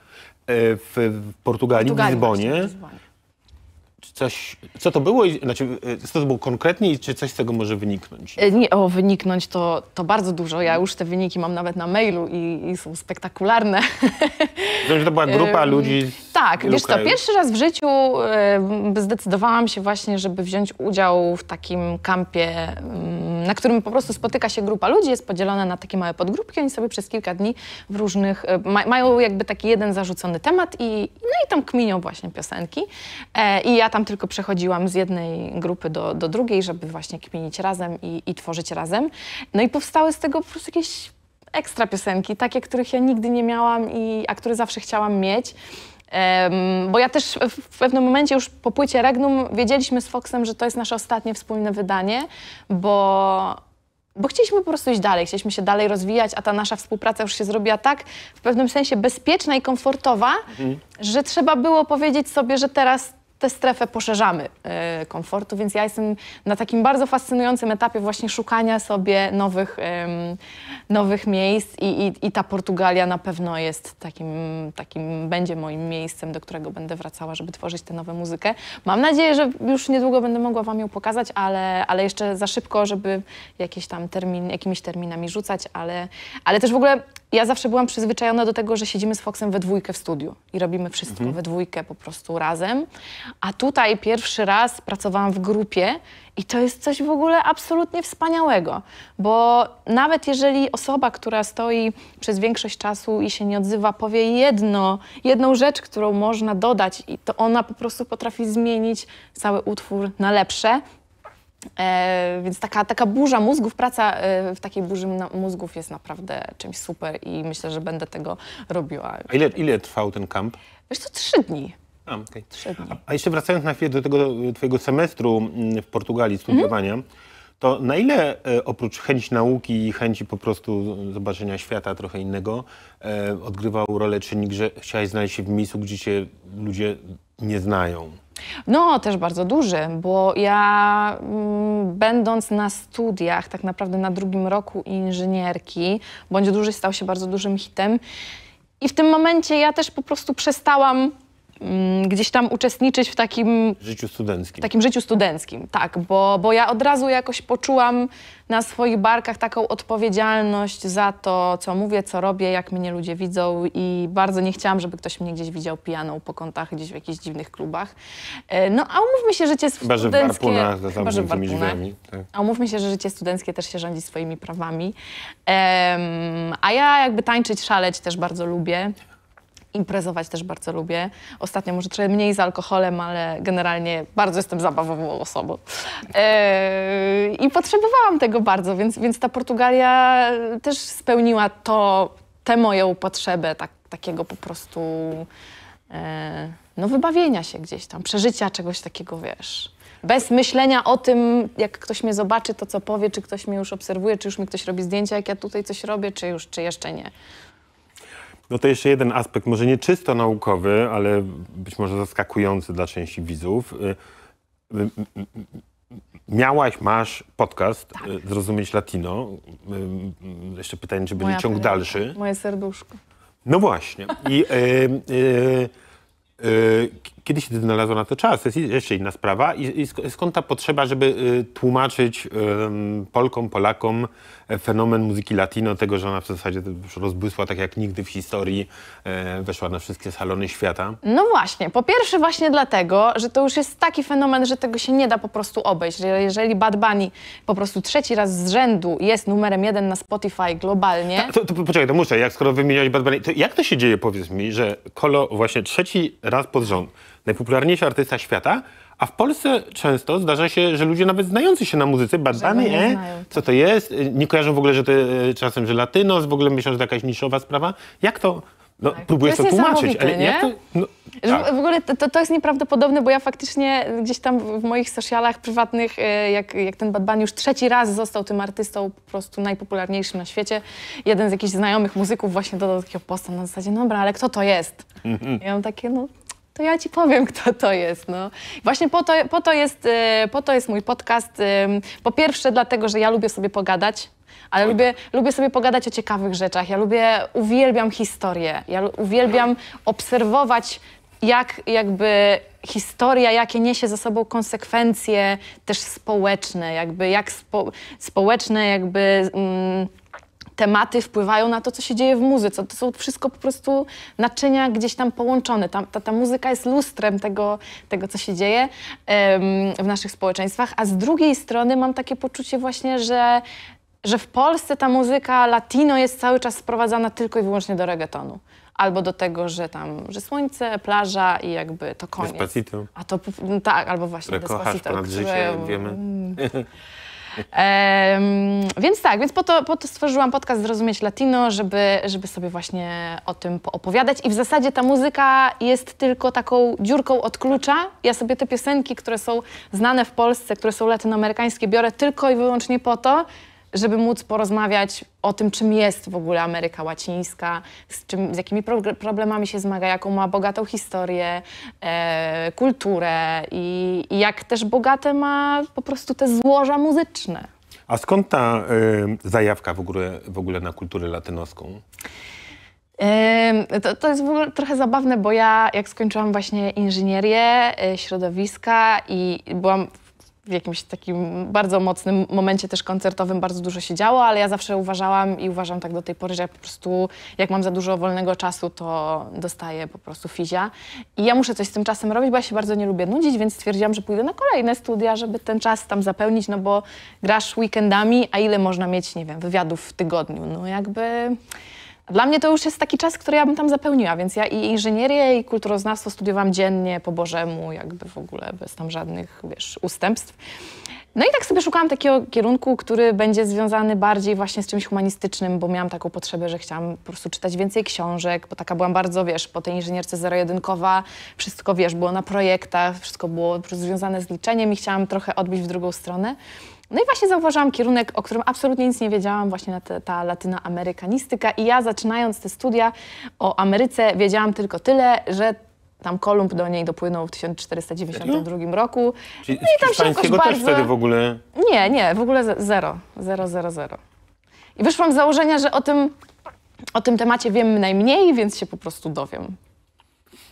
w, w Portugalii, Portugalii, w Lizbonie. Właśnie, w Lizbonie coś, co to było, znaczy, y, co to było konkretnie i czy coś z tego może wyniknąć? E, nie, o, wyniknąć to, to bardzo dużo. Ja już te wyniki mam nawet na mailu i, i są spektakularne. Znaczy, to była e, grupa ludzi. Z tak, wiesz co, pierwszy raz w życiu e, zdecydowałam się właśnie, żeby wziąć udział w takim kampie na którym po prostu spotyka się grupa ludzi, jest podzielona na takie małe podgrupki, oni sobie przez kilka dni w różnych, e, ma, mają jakby taki jeden zarzucony temat i, no i tam kminią właśnie piosenki. E, I ja tam tylko przechodziłam z jednej grupy do, do drugiej, żeby właśnie kminić razem i, i tworzyć razem. No i powstały z tego po prostu jakieś ekstra piosenki, takie, których ja nigdy nie miałam, i, a które zawsze chciałam mieć bo ja też w pewnym momencie już po płycie Regnum wiedzieliśmy z Foxem, że to jest nasze ostatnie wspólne wydanie, bo, bo chcieliśmy po prostu iść dalej, chcieliśmy się dalej rozwijać, a ta nasza współpraca już się zrobiła tak w pewnym sensie bezpieczna i komfortowa, mhm. że trzeba było powiedzieć sobie, że teraz tę strefę poszerzamy e, komfortu, więc ja jestem na takim bardzo fascynującym etapie właśnie szukania sobie nowych, nowych miejsc i, i, i, ta Portugalia na pewno jest takim, takim, będzie moim miejscem, do którego będę wracała, żeby tworzyć tę nową muzykę. Mam nadzieję, że już niedługo będę mogła Wam ją pokazać, ale, ale jeszcze za szybko, żeby jakieś tam termin, jakimiś terminami rzucać, ale, ale też w ogóle ja zawsze byłam przyzwyczajona do tego, że siedzimy z Foxem we dwójkę w studiu i robimy wszystko mhm. we dwójkę po prostu razem. A tutaj pierwszy raz pracowałam w grupie i to jest coś w ogóle absolutnie wspaniałego, bo nawet jeżeli osoba, która stoi przez większość czasu i się nie odzywa, powie jedno, jedną rzecz, którą można dodać, i to ona po prostu potrafi zmienić cały utwór na lepsze, E, więc taka, taka burza mózgów, praca e, w takiej burzy mózgów jest naprawdę czymś super i myślę, że będę tego robiła. A ile, ile trwał ten kamp? Wiesz to trzy dni. A, okay. trzy dni. A, a, jeszcze wracając na chwilę do tego e, twojego semestru w Portugalii, studiowania, mm. to na ile e, oprócz chęci nauki i chęci po prostu zobaczenia świata trochę innego e, odgrywał rolę czynnik, że chciałeś znaleźć się w miejscu, gdzie cię ludzie nie znają? No, też bardzo duży, bo ja mm, będąc na studiach, tak naprawdę na drugim roku inżynierki, bądź duży stał się bardzo dużym hitem. I w tym momencie ja też po prostu przestałam Mm, gdzieś tam uczestniczyć w takim życiu studenckim. Takim życiu studenckim, tak, bo, bo ja od razu jakoś poczułam na swoich barkach taką odpowiedzialność za to, co mówię, co robię, jak mnie ludzie widzą i bardzo nie chciałam, żeby ktoś mnie gdzieś widział pijaną po kątach, gdzieś w jakichś dziwnych klubach. E, no a umówmy się, życie chyba, studenckie... Chyba, że w barpunach, tak. A umówmy się, że życie studenckie też się rządzi swoimi prawami. Um, a ja jakby tańczyć, szaleć też bardzo lubię. Imprezować też bardzo lubię. Ostatnio może trochę mniej z alkoholem, ale generalnie bardzo jestem zabawową osobą. Yy, I potrzebowałam tego bardzo, więc, więc ta Portugalia też spełniła to, tę moją potrzebę tak, takiego po prostu yy, no wybawienia się gdzieś tam, przeżycia czegoś takiego, wiesz bez myślenia o tym, jak ktoś mnie zobaczy, to co powie, czy ktoś mnie już obserwuje, czy już mi ktoś robi zdjęcia, jak ja tutaj coś robię, czy już, czy jeszcze nie. No to jeszcze jeden aspekt, może nie czysto naukowy, ale być może zaskakujący dla części widzów. Y, y, y, miałaś, masz podcast tak. Zrozumieć Latino. Jeszcze pytanie, czy będzie ciąg dalszy. Moje serduszko. No właśnie. I kiedy się znalazło na to czas? To jest jeszcze inna sprawa. I, i skąd ta potrzeba, żeby y, tłumaczyć y, Polkom, Polakom e, fenomen muzyki latino, tego, że ona w zasadzie rozbłysła tak jak nigdy w historii, y, weszła na wszystkie salony świata? No właśnie. Po pierwsze właśnie dlatego, że to już jest taki fenomen, że tego się nie da po prostu obejść. Jeżeli Bad Bunny po prostu trzeci raz z rzędu jest numerem jeden na Spotify globalnie... Ta, to, to, poczekaj, to muszę, jak skoro wymieniałeś Bad Bunny, to jak to się dzieje, powiedz mi, że Kolo właśnie trzeci raz pod rząd najpopularniejszy artysta świata, a w Polsce często zdarza się, że ludzie nawet znający się na muzyce, badani, e, co tak. to jest, e, nie kojarzą w ogóle, że to e, czasem, że latynos, w ogóle myślą, że to jakaś niszowa sprawa. Jak to? No, tak. to, to tłumaczyć, ale nie? jak to... No, tak. W ogóle to, to jest nieprawdopodobne, bo ja faktycznie gdzieś tam w moich socialach prywatnych, e, jak, jak ten Bad Bunny już trzeci raz został tym artystą po prostu najpopularniejszym na świecie, jeden z jakichś znajomych muzyków właśnie dodał takiego posta na zasadzie, no dobra, ale kto to jest? Mm -hmm. Ja mam takie, no to ja ci powiem, kto to jest. No. Właśnie po to, po, to jest, y, po to jest mój podcast. Y, po pierwsze dlatego, że ja lubię sobie pogadać, ale tak. lubię, lubię sobie pogadać o ciekawych rzeczach. Ja lubię, uwielbiam historię. Ja uwielbiam obserwować jak jakby historia, jakie niesie ze sobą konsekwencje też społeczne, jakby jak spo, społeczne jakby... Mm, tematy wpływają na to, co się dzieje w muzyce. To są wszystko po prostu naczynia gdzieś tam połączone. Ta, ta, ta muzyka jest lustrem tego, tego co się dzieje w naszych społeczeństwach. A z drugiej strony mam takie poczucie właśnie, że, że w Polsce ta muzyka latino jest cały czas sprowadzana tylko i wyłącznie do reggaetonu. Albo do tego, że tam, że słońce, plaża i jakby to koniec. Despacito. A to, no tak, albo właśnie Despacito, które... Kochasz ponad życie, wiemy. Mm. więc tak, więc po to, po to stworzyłam podcast Zrozumieć Latino, żeby, żeby sobie właśnie o tym opowiadać. I w zasadzie ta muzyka jest tylko taką dziurką od klucza. Ja sobie te piosenki, które są znane w Polsce, które są latynoamerykańskie, biorę tylko i wyłącznie po to, żeby móc porozmawiać o tym, czym jest w ogóle Ameryka Łacińska, z, czym, z jakimi pro problemami się zmaga, jaką ma bogatą historię, e, kulturę i, i, jak też bogate ma po prostu te złoża muzyczne. A skąd ta y, zajawka w ogóle, w ogóle na kulturę latynoską? To, to jest w ogóle trochę zabawne, bo ja jak skończyłam właśnie inżynierię e, środowiska i byłam w jakimś takim bardzo mocnym momencie też koncertowym bardzo dużo się działo, ale ja zawsze uważałam i uważam tak do tej pory, że po prostu jak mam za dużo wolnego czasu, to dostaję po prostu fizia. I ja muszę coś z tym czasem robić, bo ja się bardzo nie lubię nudzić, więc stwierdziłam, że pójdę na kolejne studia, żeby ten czas tam zapełnić, no bo grasz weekendami, a ile można mieć, nie wiem, wywiadów w tygodniu? No jakby dla mnie to już jest taki czas, który ja bym tam zapełniła, więc ja i inżynierię, i kulturoznawstwo studiowałam dziennie, po Bożemu, jakby w ogóle bez tam żadnych, wiesz, ustępstw. No i tak sobie szukałam takiego kierunku, który będzie związany bardziej właśnie z czymś humanistycznym, bo miałam taką potrzebę, że chciałam po prostu czytać więcej książek, bo taka byłam bardzo, wiesz, po tej inżynierce zero-jedynkowa, wszystko, wiesz, było na projektach, wszystko było po prostu związane z liczeniem i chciałam trochę odbić w drugą stronę. No i właśnie zauważyłam kierunek, o którym absolutnie nic nie wiedziałam, właśnie ta, ta latynoamerykanistyka I ja zaczynając te studia o Ameryce, wiedziałam tylko tyle, że tam Kolumb do niej dopłynął w 1492 roku. Czyli no i tam się jakoś bardzo... też wtedy w ogóle... Nie, nie, w ogóle zero. Zero, zero, zero. I wyszłam z założenia, że o tym, o tym temacie wiem najmniej, więc się po prostu dowiem.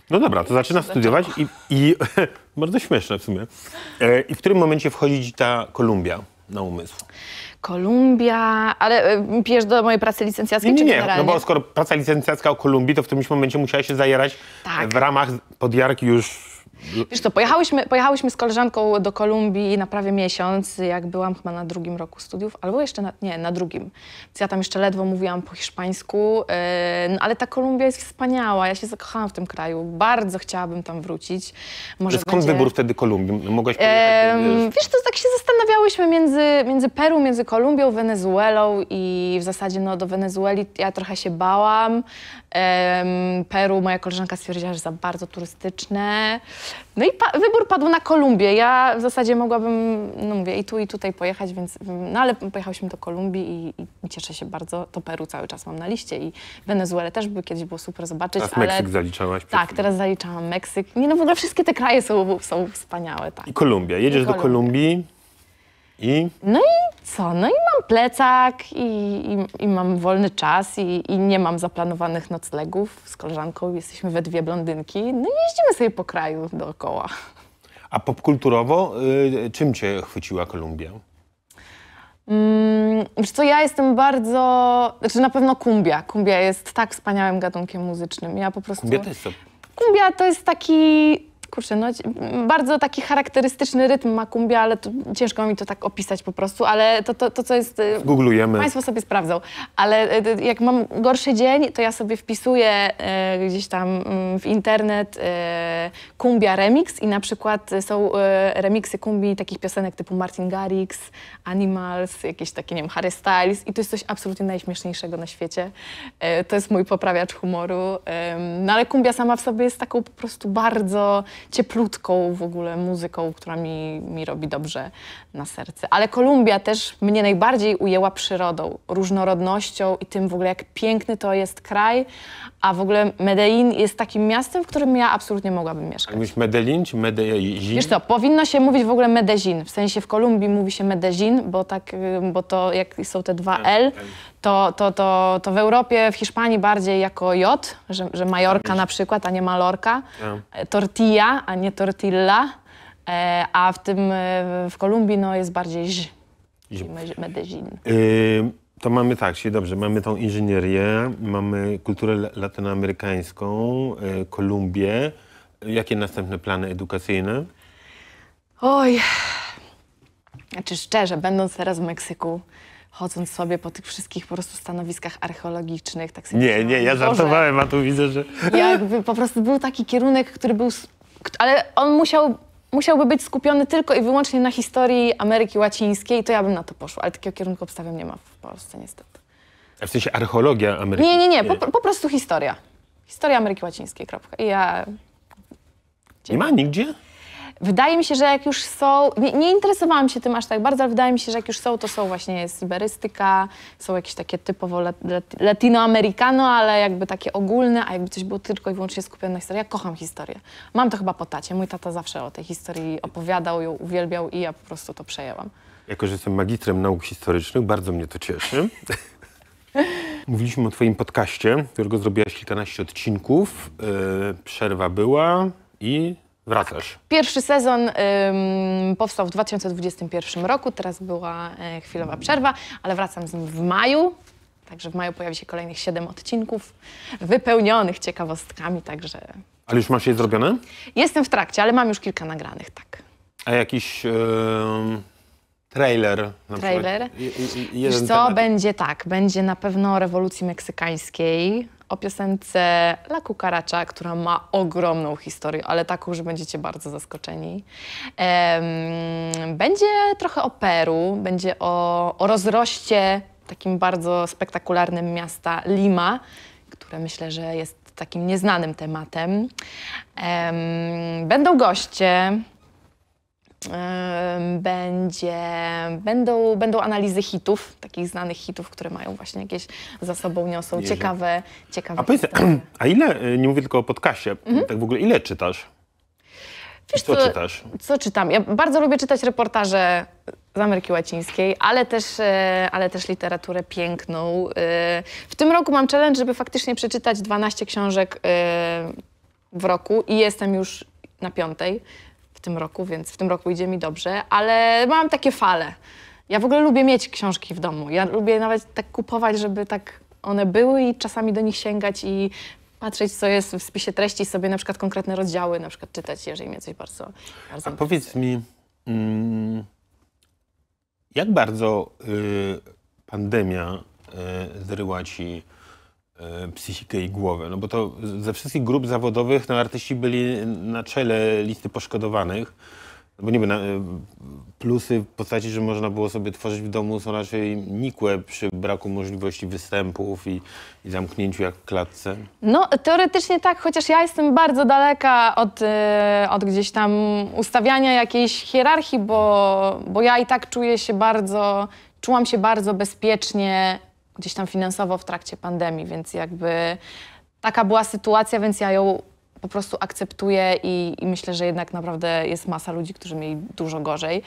No dobra, to zaczyna studiować i, i bardzo śmieszne w sumie. E, I w którym momencie wchodzi ta Kolumbia na umysł? Kolumbia, ale e, pijesz do mojej pracy licencjackiej nie, czy Nie, no bo skoro praca licencjacka o Kolumbii, to w którymś momencie musiała się zajerać tak. w ramach podjarki już Wiesz co, pojechałyśmy, pojechałyśmy z koleżanką do Kolumbii na prawie miesiąc, jak byłam chyba na drugim roku studiów, albo jeszcze na, nie, na drugim. Więc ja tam jeszcze ledwo mówiłam po hiszpańsku, yy, no ale ta Kolumbia jest wspaniała, ja się zakochałam w tym kraju, bardzo chciałabym tam wrócić. Może Skąd będzie... wybór wtedy Kolumbii? Mogłaś pojechać? Yy, wiesz, to tak się zastanawiałyśmy między, między Peru, między Kolumbią, Wenezuelą i w zasadzie no, do Wenezueli ja trochę się bałam. Yy, Peru moja koleżanka stwierdziła, że za bardzo turystyczne. No i pa wybór padł na Kolumbię. Ja w zasadzie mogłabym, no mówię, i tu, i tutaj pojechać, więc, no ale pojechałyśmy do Kolumbii i, i cieszę się bardzo. To Peru cały czas mam na liście i Wenezuelę też by kiedyś było super zobaczyć. A w ale... Meksyk zaliczałaś? Tak, teraz zaliczałam Meksyk. Nie, no w ogóle wszystkie te kraje są, są wspaniałe. Tak. I Kolumbia. Jedziesz I do Kolumbii. I? No i co? No i mam plecak i, i, i mam wolny czas i, i, nie mam zaplanowanych noclegów z koleżanką. Jesteśmy we dwie blondynki. No i jeździmy sobie po kraju dookoła. A popkulturowo y, czym cię chwyciła Kolumbia? Mm, wiesz co, ja jestem bardzo... Znaczy na pewno kumbia. Kumbia jest tak wspaniałym gatunkiem muzycznym. Ja po prostu... Kumbia to jest co? Kumbia to jest taki kurczę, no bardzo taki charakterystyczny rytm makumbia, ale to, ciężko mi to tak opisać po prostu, ale to, to, to co jest... Y, Googlujemy. Państwo sobie sprawdzą, ale y, y, jak mam gorszy dzień, to ja sobie wpisuję e, gdzieś tam mm, w internet e, kumbia remix i na przykład są e, remiksy kumbi takich piosenek typu Martin Garrix, Animals, jakieś takie, nie wiem, Harry Styles i to jest coś absolutnie najśmieszniejszego na świecie. E, to jest mój poprawiacz humoru, no ale kumbia sama w sobie jest taką po prostu bardzo cieplutką w ogóle muzyką, która mi, mi robi dobrze na serce. Ale Kolumbia też mnie najbardziej ujęła przyrodą, różnorodnością i tym w ogóle, jak piękny to jest kraj, a w ogóle Medellin jest takim miastem, w którym ja absolutnie mogłabym mieszkać. mówisz Medellin czy Medellin? Wiesz co, powinno się mówić w ogóle Medellin. W sensie w Kolumbii mówi się Medellin, bo, tak, bo to jak są te dwa tak, L, tak. to, to, to, to w Europie, w Hiszpanii bardziej jako J, że, że Majorka tak. na przykład, a nie Malorka. A. E, tortilla, a nie tortilla. E, a w tym e, w Kolumbii no, jest bardziej ż. Medellin. Y to mamy tak, czyli dobrze, mamy tą inżynierię, mamy kulturę latynoamerykańską, e, Kolumbię. Jakie następne plany edukacyjne? Oj, znaczy szczerze, będąc teraz w Meksyku, chodząc sobie po tych wszystkich po prostu stanowiskach archeologicznych, tak sobie Nie, nie, ja żartowałem, a tu widzę, że... Jakby po prostu był taki kierunek, który był... Ale on musiał musiałby być skupiony tylko i wyłącznie na historii Ameryki Łacińskiej, to ja bym na to poszła, ale takiego kierunku obstawiam nie ma Polsce niestety. A w sensie archeologia Ameryki? Nie, nie, nie, po, po prostu historia. Historia Ameryki Łacińskiej, kropka. I ja... Gdzie? Nie ma nigdzie? Wydaje mi się, że jak już są, nie, nie, interesowałam się tym aż tak bardzo, ale wydaje mi się, że jak już są, to są właśnie jest iberystyka, są jakieś takie typowo lat, lat, ale jakby takie ogólne, a jakby coś było tylko i wyłącznie skupione na historii. Ja kocham historię. Mam to chyba po tacie. Mój tata zawsze o tej historii opowiadał, ją uwielbiał i ja po prostu to przejęłam. Jako, że jestem magistrem nauk historycznych, bardzo mnie to cieszy. Mówiliśmy o Twoim podcaście, którego zrobiłaś kilkanaście odcinków. Yy, przerwa była i wracasz. Pierwszy sezon powstał w 2021 roku, teraz była e, chwilowa przerwa, ale wracam z nim w maju. Także w maju pojawi się kolejnych siedem odcinków wypełnionych ciekawostkami, także... Ale już masz je zrobione? Jestem w trakcie, ale mam już kilka nagranych, tak. A jakiś... Yy Trailer. Na Trailer. I, co, temat. będzie tak, będzie na pewno rewolucji meksykańskiej o piosence La Cucaracha, która ma ogromną historię, ale taką, że będziecie bardzo zaskoczeni. Um, będzie trochę o Peru, będzie o, o rozroście takim bardzo spektakularnym miasta Lima, które myślę, że jest takim nieznanym tematem. Um, będą goście, będzie, będą, będą analizy hitów, takich znanych hitów, które mają właśnie jakieś za sobą, niosą Jezu. ciekawe, ciekawe a, powiedz, a ile, y, nie mówię tylko o podcaście, mhm. tak w ogóle ile czytasz? Wiesz, co, co czytasz? Co czytam? Ja bardzo lubię czytać reportaże z Ameryki Łacińskiej, ale też, e, ale też literaturę piękną. E, w tym roku mam challenge, żeby faktycznie przeczytać 12 książek e, w roku i jestem już na piątej w tym roku, więc w tym roku idzie mi dobrze, ale mam takie fale. Ja w ogóle lubię mieć książki w domu. Ja lubię nawet tak kupować, żeby tak one były i czasami do nich sięgać i patrzeć, co jest w spisie treści, sobie na przykład konkretne rozdziały na przykład czytać, jeżeli mnie coś bardzo, bardzo A powiedz mi, mm, jak bardzo y, pandemia y, zryła ci E, psychikę i głowę. No bo to ze wszystkich grup zawodowych no, artyści byli na czele listy poszkodowanych. No bo niby na, e, plusy w postaci, że można było sobie tworzyć w domu są raczej nikłe przy braku możliwości występów i, i zamknięciu jak w klatce. No teoretycznie tak, chociaż ja jestem bardzo daleka od, e, od gdzieś tam ustawiania jakiejś hierarchii, bo, bo ja i tak czuję się bardzo, czułam się bardzo bezpiecznie gdzieś tam finansowo w trakcie pandemii, więc jakby taka była sytuacja, więc ja ją po prostu akceptuję i, i, myślę, że jednak naprawdę jest masa ludzi, którzy mieli dużo gorzej.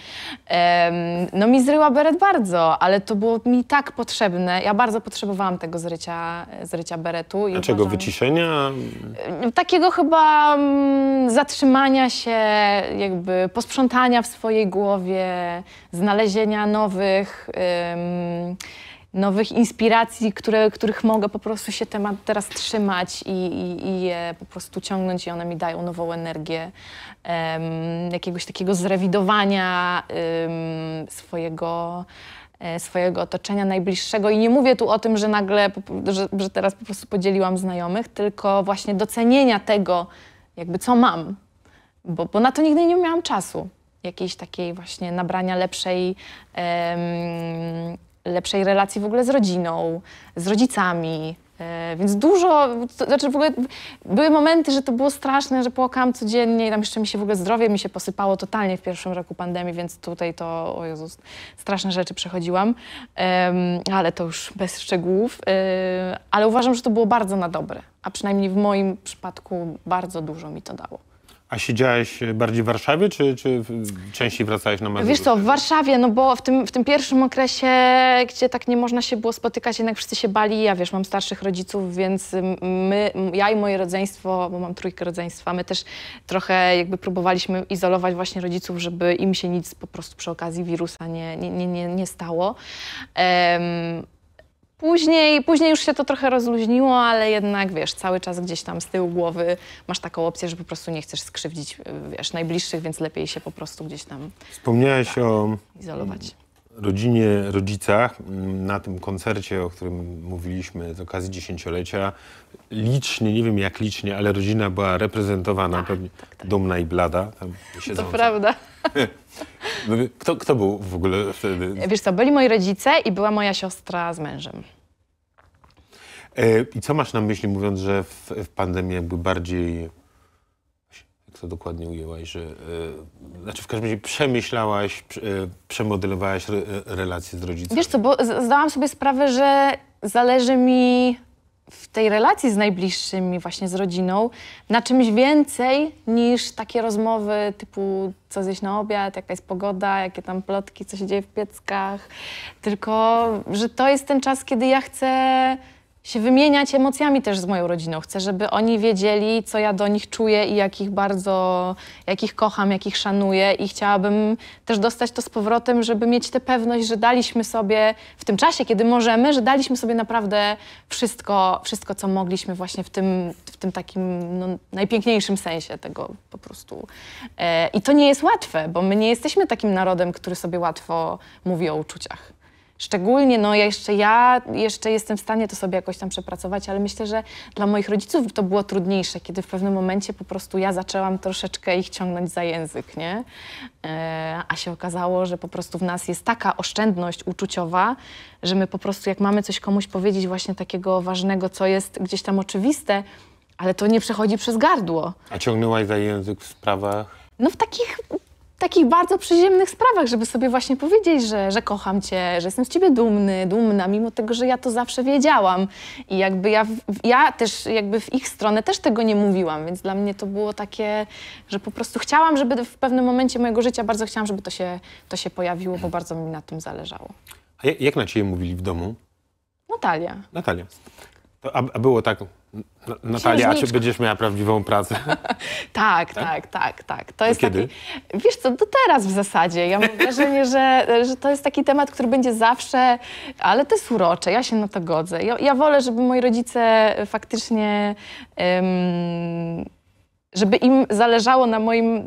Um, no mi zryła beret bardzo, ale to było mi tak potrzebne. Ja bardzo potrzebowałam tego zrycia, zrycia beretu. I Dlaczego? Uważam, wyciszenia? Takiego chyba um, zatrzymania się, jakby posprzątania w swojej głowie, znalezienia nowych... Um, nowych inspiracji, które, których mogę po prostu się temat teraz trzymać i, i, i je po prostu ciągnąć i one mi dają nową energię, um, jakiegoś takiego zrewidowania um, swojego e, swojego otoczenia najbliższego. I nie mówię tu o tym, że nagle, że, że, teraz po prostu podzieliłam znajomych, tylko właśnie docenienia tego, jakby co mam, bo, bo na to nigdy nie miałam czasu. Jakiejś takiej właśnie nabrania lepszej, em, lepszej relacji w ogóle z rodziną, z rodzicami. E, więc dużo, to, znaczy w ogóle były momenty, że to było straszne, że płakałam codziennie i tam jeszcze mi się w ogóle zdrowie mi się posypało totalnie w pierwszym roku pandemii, więc tutaj to, o Jezus, straszne rzeczy przechodziłam, ale to już bez szczegółów, e, ale uważam, że to było bardzo na dobre, a przynajmniej w moim przypadku bardzo dużo mi to dało. A siedziałeś e, bardziej w Warszawie, czy, czy częściej wracałeś na Mazury? Wiesz co, w Warszawie, no bo w tym, w tym pierwszym okresie, gdzie tak nie można się było spotykać, jednak wszyscy się bali. Ja wiesz, mam starszych rodziców, więc my, ja i moje rodzeństwo, bo mam trójkę rodzeństwa, my też trochę jakby próbowaliśmy izolować właśnie rodziców, żeby im się nic po prostu przy okazji wirusa nie, nie, nie, nie, nie stało. Um, Później, później już się to trochę rozluźniło, ale jednak, wiesz, cały czas gdzieś tam z tyłu głowy masz taką opcję, że po prostu nie chcesz skrzywdzić, wiesz, najbliższych, więc lepiej się po prostu gdzieś tam Wspomniałeś tak, o izolować rodzinie, rodzicach mm, na tym koncercie, o którym mówiliśmy z okazji dziesięciolecia. Licznie, nie wiem jak licznie, ale rodzina była reprezentowana, tak, pewnie tak, tak. dumna i blada. Tam to prawda. No, kto, kto był w ogóle wtedy? Wiesz co, byli moi rodzice i była moja siostra z mężem. E, I co masz na myśli, mówiąc, że w, w pandemii jakby bardziej to dokładnie ujęłaś, że, e, znaczy w każdym razie przemyślałaś, e, przemodelowałaś re, relacje z rodzicami. Wiesz co, bo zdałam sobie sprawę, że zależy mi w tej relacji z najbliższymi, właśnie z rodziną, na czymś więcej niż takie rozmowy typu co zjeść na obiad, jaka jest pogoda, jakie tam plotki, co się dzieje w pieckach. Tylko, że to jest ten czas, kiedy ja chcę się wymieniać emocjami też z moją rodziną. Chcę, żeby oni wiedzieli, co ja do nich czuję i jakich bardzo, jakich kocham, jakich szanuję i chciałabym też dostać to z powrotem, żeby mieć tę pewność, że daliśmy sobie w tym czasie, kiedy możemy, że daliśmy sobie naprawdę wszystko, wszystko co mogliśmy właśnie w tym, w tym takim no, najpiękniejszym sensie tego po prostu. E, I to nie jest łatwe, bo my nie jesteśmy takim narodem, który sobie łatwo mówi o uczuciach. Szczególnie, no ja jeszcze ja jeszcze jestem w stanie to sobie jakoś tam przepracować, ale myślę, że dla moich rodziców to było trudniejsze, kiedy w pewnym momencie po prostu ja zaczęłam troszeczkę ich ciągnąć za język, nie? E, a się okazało, że po prostu w nas jest taka oszczędność uczuciowa, że my po prostu jak mamy coś komuś powiedzieć właśnie takiego ważnego, co jest gdzieś tam oczywiste, ale to nie przechodzi przez gardło. A ciągnęłaś za język w sprawach? No w takich takich bardzo przyziemnych sprawach, żeby sobie właśnie powiedzieć, że, że kocham cię, że jestem z ciebie dumny, dumna, mimo tego, że ja to zawsze wiedziałam. I jakby ja, ja też jakby w ich stronę też tego nie mówiłam, więc dla mnie to było takie, że po prostu chciałam, żeby w pewnym momencie mojego życia bardzo chciałam, żeby to się, to się pojawiło, bo bardzo mi na tym zależało. A jak na ciebie mówili w domu? Natalia. Natalia. To, a, a było tak, Natalia, a czy będziesz miała prawdziwą pracę? Tak, tak, tak, tak, tak. To jest Kiedy? taki, wiesz co, do teraz w zasadzie. Ja mam wrażenie, że, że to jest taki temat, który będzie zawsze, ale to jest urocze, ja się na to godzę. Ja, ja wolę, żeby moi rodzice faktycznie um, żeby im zależało na moim,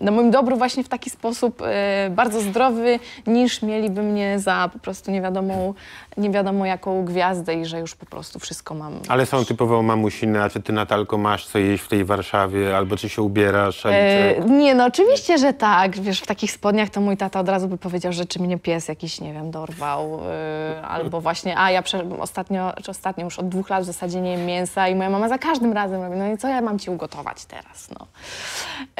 na moim dobru właśnie w taki sposób e, bardzo zdrowy, niż mieliby mnie za po prostu wiadomo nie wiadomo jaką gwiazdę i że już po prostu wszystko mam. Ale są typowo mamusiny, a czy ty Natalko masz co jeść w tej Warszawie, albo czy się ubierasz? E, nie, no oczywiście, że tak. Wiesz, w takich spodniach to mój tata od razu by powiedział, że czy mnie pies jakiś, nie wiem, dorwał, e, albo właśnie, a ja ostatnio, czy ostatnio już od dwóch lat w zasadzie nie jem mięsa i moja mama za każdym razem robi, no i co ja mam ci ugotować teraz? teraz. No.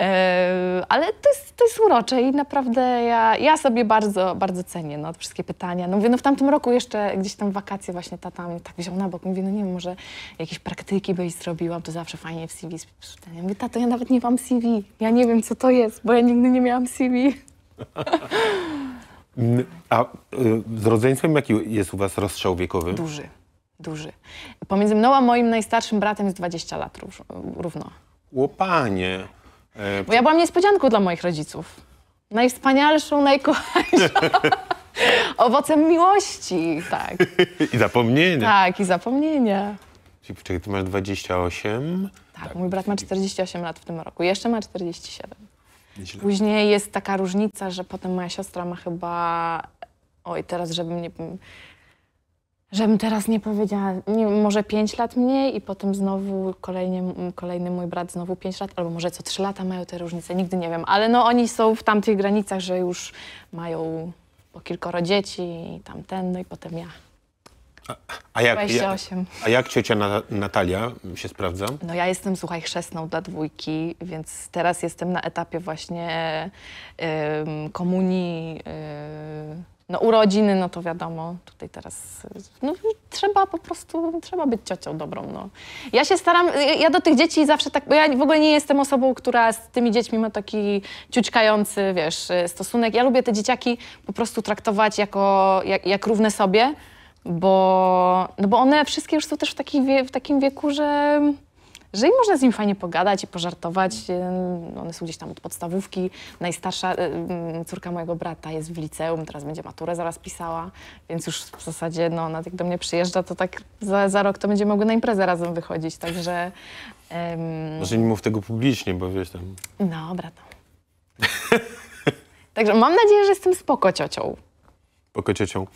E, ale to jest, to jest urocze i naprawdę ja, ja sobie bardzo, bardzo cenię no, wszystkie pytania. No, mówię, no w tamtym roku jeszcze gdzieś tam wakacje właśnie tata mnie tak wziął na bok. Mówię, no nie wiem, może jakieś praktyki byś zrobiłam, to zawsze fajnie w CV. Ja mówię, tato, ja nawet nie mam CV. Ja nie wiem, co to jest, bo ja nigdy nie miałam CV. A y, z rodzeństwem jaki jest u was rozstrzał wiekowy? Duży, duży. Pomiędzy mną a moim najstarszym bratem jest 20 lat równo. Łopanie. E, Bo ja byłam niespodzianką dla moich rodziców. Najwspanialszą, najkochańszą. Owocem miłości, tak. I zapomnienia. Tak, i zapomnienia. Czyli poczekaj, ty masz 28? Tak, tak, mój brat ma 48 lat w tym roku. Jeszcze ma 47. Nieźle. Później jest taka różnica, że potem moja siostra ma chyba... Oj, teraz żebym nie Żebym teraz nie powiedziała, nie, może 5 lat mniej i potem znowu kolejnie, kolejny mój brat znowu 5 lat, albo może co 3 lata mają te różnice, nigdy nie wiem. Ale no oni są w tamtych granicach, że już mają po kilkoro dzieci i tamten, no i potem ja. A, a jak, 28. Ja, a jak ciocia Natalia się sprawdza? No ja jestem, słuchaj, chrzestną dla dwójki, więc teraz jestem na etapie właśnie yy, komunii... Yy, no urodziny, no to wiadomo, tutaj teraz no, trzeba po prostu, trzeba być ciocią dobrą, no. Ja się staram, ja do tych dzieci zawsze tak, bo ja w ogóle nie jestem osobą, która z tymi dziećmi ma taki ciućkający, wiesz, stosunek. Ja lubię te dzieciaki po prostu traktować jako, jak, jak równe sobie, bo, no bo one wszystkie już są też w, taki, w takim wieku, że że można z nim fajnie pogadać i pożartować. Y, one są gdzieś tam od podstawówki. Najstarsza y, mm, córka mojego brata jest w liceum, teraz będzie maturę zaraz pisała, więc już w zasadzie no, ona jak do mnie przyjeżdża, to tak za, za rok to będzie mogły na imprezę razem wychodzić, także... Um... Może nie mów tego publicznie, bo wiesz tam... No, brata. także mam nadzieję, że jestem spoko ciocią. Pokociocią.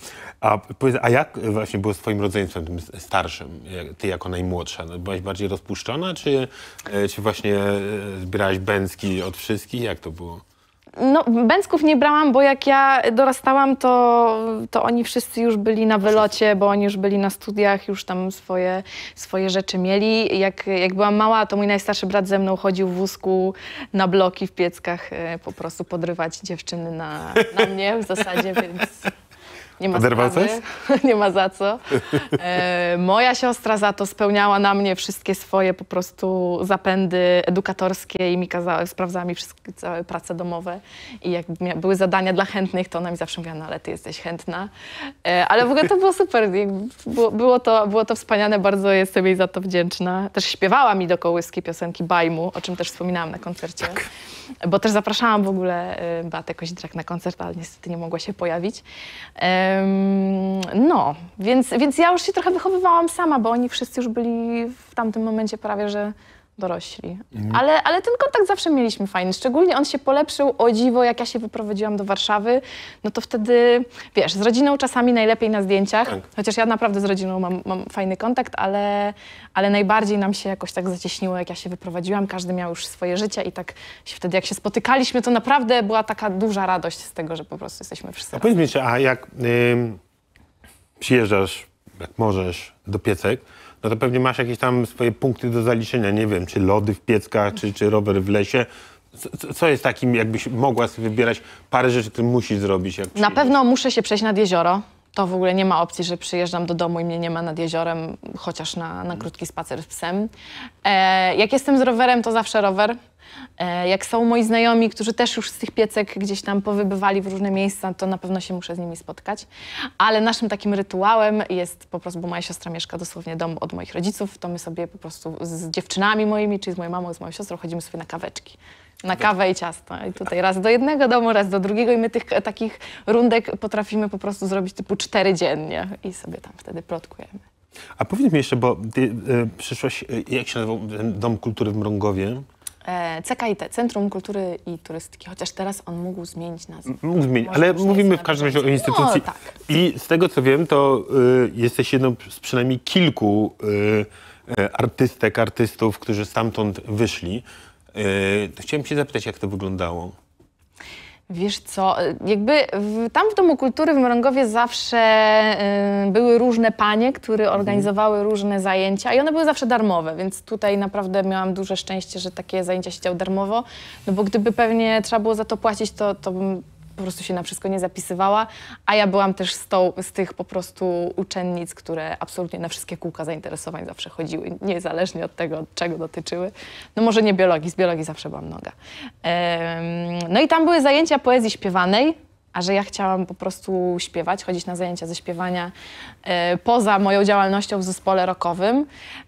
A, a jak właśnie było z twoim rodzeństwem, tym starszym, ty jako najmłodsza? No, byłaś bardziej rozpuszczona, czy, e, czy właśnie e, zbierałaś bęcki od wszystkich? Jak to było? No, bęcków nie brałam, bo jak ja dorastałam, to, to oni wszyscy już byli na wylocie, bo oni już byli na studiach, już tam swoje, swoje rzeczy mieli. Jak, jak byłam mała, to mój najstarszy brat ze mną chodził w wózku na bloki w Pieckach, e, po prostu podrywać dziewczyny na, na mnie w zasadzie, więc nie ma co nie ma za co. E, moja siostra za to spełniała na mnie wszystkie swoje po prostu zapędy edukatorskie i mi kazała, sprawdzała mi wszystkie całe prace domowe i jak były zadania dla chętnych, to ona mi zawsze mówiła, no ale ty jesteś chętna. E, ale w ogóle to było super, było, było, to, było to wspaniale, bardzo jestem jej za to wdzięczna. Też śpiewała mi do kołyski piosenki Bajmu, o czym też wspominałam na koncercie. Tak. Bo też zapraszałam w ogóle e, Beatę Kozidrak na koncert, ale niestety nie mogła się pojawić. E, no, więc, więc ja już się trochę wychowywałam sama, bo oni wszyscy już byli w tamtym momencie prawie, że dorośli. Mhm. Ale, ale ten kontakt zawsze mieliśmy fajny. Szczególnie on się polepszył o dziwo, jak ja się wyprowadziłam do Warszawy. No to wtedy, wiesz, z rodziną czasami najlepiej na zdjęciach. Tak. Chociaż ja naprawdę z rodziną mam, mam, fajny kontakt, ale, ale najbardziej nam się jakoś tak zacieśniło, jak ja się wyprowadziłam. Każdy miał już swoje życie i tak się wtedy, jak się spotykaliśmy, to naprawdę była taka duża radość z tego, że po prostu jesteśmy wszyscy. A powiedz mi, a jak yy, przyjeżdżasz, jak możesz, do Piecek, no to pewnie masz jakieś tam swoje punkty do zaliczenia, nie wiem, czy lody w pieckach, czy, czy rower w lesie. Co, co jest takim, jakbyś mogła sobie wybierać parę rzeczy, które musisz zrobić? Jak na pewno muszę się przejść nad jezioro. To w ogóle nie ma opcji, że przyjeżdżam do domu i mnie nie ma nad jeziorem, chociaż na, na krótki spacer z psem. E, jak jestem z rowerem, to zawsze rower. E, jak są moi znajomi, którzy też już z tych piecek gdzieś tam powybywali w różne miejsca, to na pewno się muszę z nimi spotkać. Ale naszym takim rytuałem jest po prostu, bo moja siostra mieszka dosłownie dom od moich rodziców, to my sobie po prostu z dziewczynami moimi, czyli z moją mamą, z moją siostrą, chodzimy sobie na kaweczki na kawę i ciasto. I tutaj raz do jednego domu, raz do drugiego i my tych e, takich rundek potrafimy po prostu zrobić typu cztery dziennie i sobie tam wtedy plotkujemy. A powiedz mi jeszcze, bo ty y, przyszłaś, y, jak się nazywał ten Dom Kultury w Mrągowie? E, CKIT, Centrum Kultury i Turystyki, chociaż teraz on mógł zmienić nazwę. Mógł zmienić, ale mówimy w każdym razie o instytucji. No, tak. I z tego co wiem, to y, jesteś jedną z przynajmniej kilku y, y artystek, artystów, którzy stamtąd wyszli. Y, chciałem się zapytać, jak to wyglądało. Wiesz co, y, jakby w, tam w Domu Kultury w Morągowie zawsze y, były różne panie, które mhm. organizowały różne zajęcia i one były zawsze darmowe, więc tutaj naprawdę miałam duże szczęście, że takie zajęcia się darmowo, no bo gdyby pewnie trzeba było za to płacić, to, to bym po prostu się na wszystko nie zapisywała, a ja byłam też z, tą, z tych po prostu uczennic, które absolutnie na wszystkie kółka zainteresowań zawsze chodziły, niezależnie od tego, od czego dotyczyły. No może nie biologii, z biologii zawsze byłam noga. No i tam były zajęcia poezji śpiewanej, a że ja chciałam po prostu śpiewać, chodzić na zajęcia ze śpiewania e, poza moją działalnością w zespole rockowym,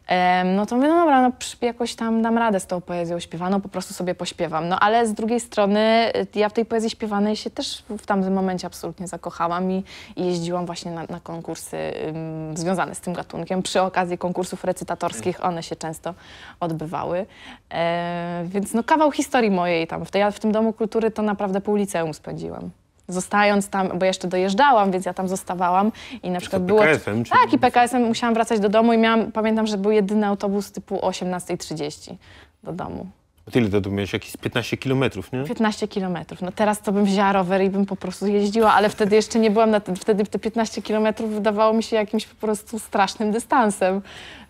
e, no to mówię, no dobra, no jakoś tam dam radę z tą poezją śpiewaną, po prostu sobie pośpiewam. No ale z drugiej strony e, ja w tej poezji śpiewanej się też w tamtym momencie absolutnie zakochałam i, i jeździłam właśnie na, na konkursy ym, związane z tym gatunkiem. Przy okazji konkursów recytatorskich one się często odbywały. E, więc no kawał historii mojej tam, w, tej, w tym Domu Kultury to naprawdę pół liceum spędziłam zostając tam, bo jeszcze dojeżdżałam, więc ja tam zostawałam i na przykład było... PKS-em? Czy... Tak, i PKS-em musiałam wracać do domu i miałam, pamiętam, że był jedyny autobus typu 18.30 do domu. Tyle to domu, miałeś? Jakieś 15 kilometrów, nie? 15 kilometrów. No teraz to bym wzięła rower i bym po prostu jeździła, ale wtedy jeszcze nie byłam na te, Wtedy te 15 kilometrów wydawało mi się jakimś po prostu strasznym dystansem,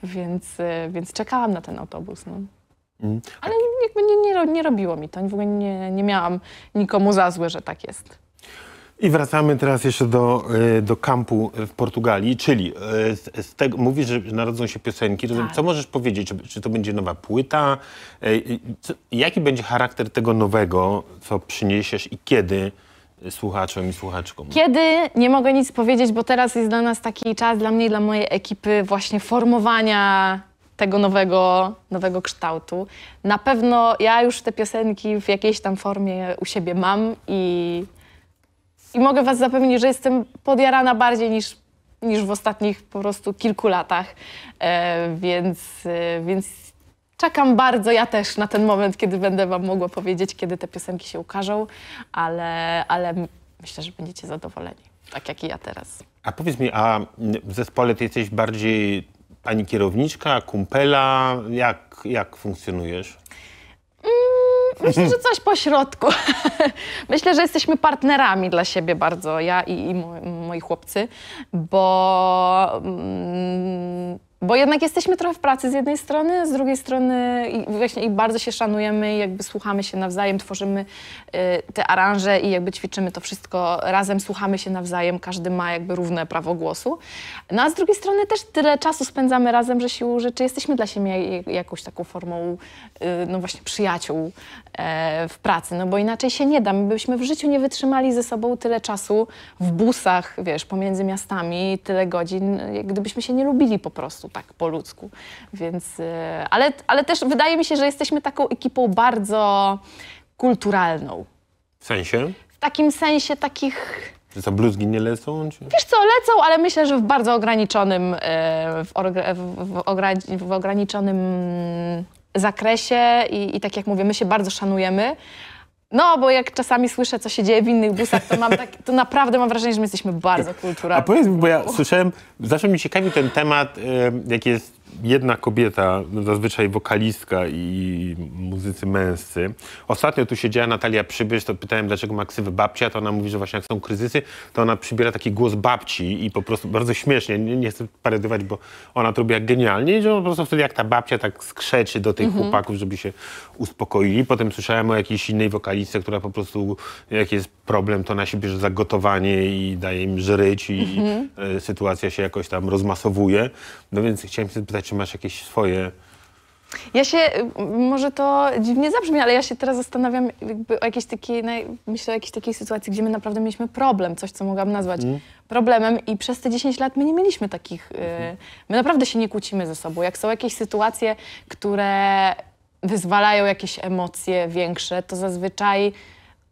więc, y, więc czekałam na ten autobus. No. Mm. Ale jakby nie, nie, nie robiło mi to. W ogóle nie, nie miałam nikomu za złe, że tak jest. I wracamy teraz jeszcze do, e, do kampu w Portugalii, czyli e, z, z tego, mówisz, że narodzą się piosenki. Tak. Co możesz powiedzieć? Czy, czy, to będzie nowa płyta? E, co, jaki będzie charakter tego nowego, co przyniesiesz i kiedy? słuchaczom i słuchaczkom? Kiedy nie mogę nic powiedzieć, bo teraz jest dla nas taki czas, dla mnie i dla mojej ekipy, właśnie formowania tego nowego, nowego kształtu. Na pewno ja już te piosenki w jakiejś tam formie u siebie mam i i mogę was zapewnić, że jestem podjarana bardziej niż, niż w ostatnich po prostu kilku latach. E, więc, e, więc czekam bardzo ja też na ten moment, kiedy będę wam mogła powiedzieć, kiedy te piosenki się ukażą, ale, ale myślę, że będziecie zadowoleni, tak jak i ja teraz. A powiedz mi, a w zespole ty jesteś bardziej pani kierowniczka, kumpela? Jak, jak funkcjonujesz? Myślę, że coś po środku. Myślę, że jesteśmy partnerami dla siebie bardzo, ja i, i moi, chłopcy, bo... Mm, bo jednak jesteśmy trochę w pracy z jednej strony, z drugiej strony i właśnie i bardzo się szanujemy, jakby słuchamy się nawzajem, tworzymy y, te aranże i jakby ćwiczymy to wszystko razem, słuchamy się nawzajem, każdy ma jakby równe prawo głosu. No a z drugiej strony też tyle czasu spędzamy razem, że siłą rzeczy jesteśmy dla siebie jakąś taką formą, y, no właśnie przyjaciół y, w pracy, no bo inaczej się nie da. My byśmy w życiu nie wytrzymali ze sobą tyle czasu w busach, wiesz, pomiędzy miastami, tyle godzin, gdybyśmy się nie lubili po prostu tak po ludzku. Więc, y, ale, ale też wydaje mi się, że jesteśmy taką ekipą bardzo kulturalną. W sensie? W takim sensie takich... Że to bluzgi nie lecą? Czy? Wiesz co, lecą, ale myślę, że w bardzo ograniczonym, y, w, w, w ograniczonym zakresie i, i tak jak mówię, my się bardzo szanujemy, no, bo jak czasami słyszę, co się dzieje w innych busach, to, mam tak, to naprawdę mam wrażenie, że my jesteśmy bardzo kulturalni. A powiedz mi, bo ja słyszałem, zawsze mi ciekawi ten temat, jak jest jedna kobieta, zazwyczaj wokalistka i muzycy męscy. Ostatnio tu siedziała Natalia Przybysz, to pytałem, dlaczego ma ksywę babcia, to ona mówi, że właśnie jak są kryzysy, to ona przybiera taki głos babci i po prostu bardzo śmiesznie, nie, nie chcę parodywać, bo ona to robi jak genialnie, że po prostu wtedy jak ta babcia tak skrzeczy do tych mhm. chłopaków, żeby się uspokoili. Potem słyszałem o jakiejś innej wokalistce, która po prostu, jak jest problem, to na siebie bierze zagotowanie i daje im żryć i mhm. E, sytuacja się jakoś tam rozmasowuje. No więc chciałem się zapytać, czy masz jakieś swoje... Ja się, może to dziwnie zabrzmi, ale ja się teraz zastanawiam jakby o jakiejś takiej, myślę o jakiejś takiej sytuacji, gdzie my naprawdę mieliśmy problem, coś, co mogłam nazwać mm. problemem i przez te 10 lat my nie mieliśmy takich, y, mhm. my naprawdę się nie kłócimy ze sobą. Jak są jakieś sytuacje, które wyzwalają jakieś emocje większe, to zazwyczaj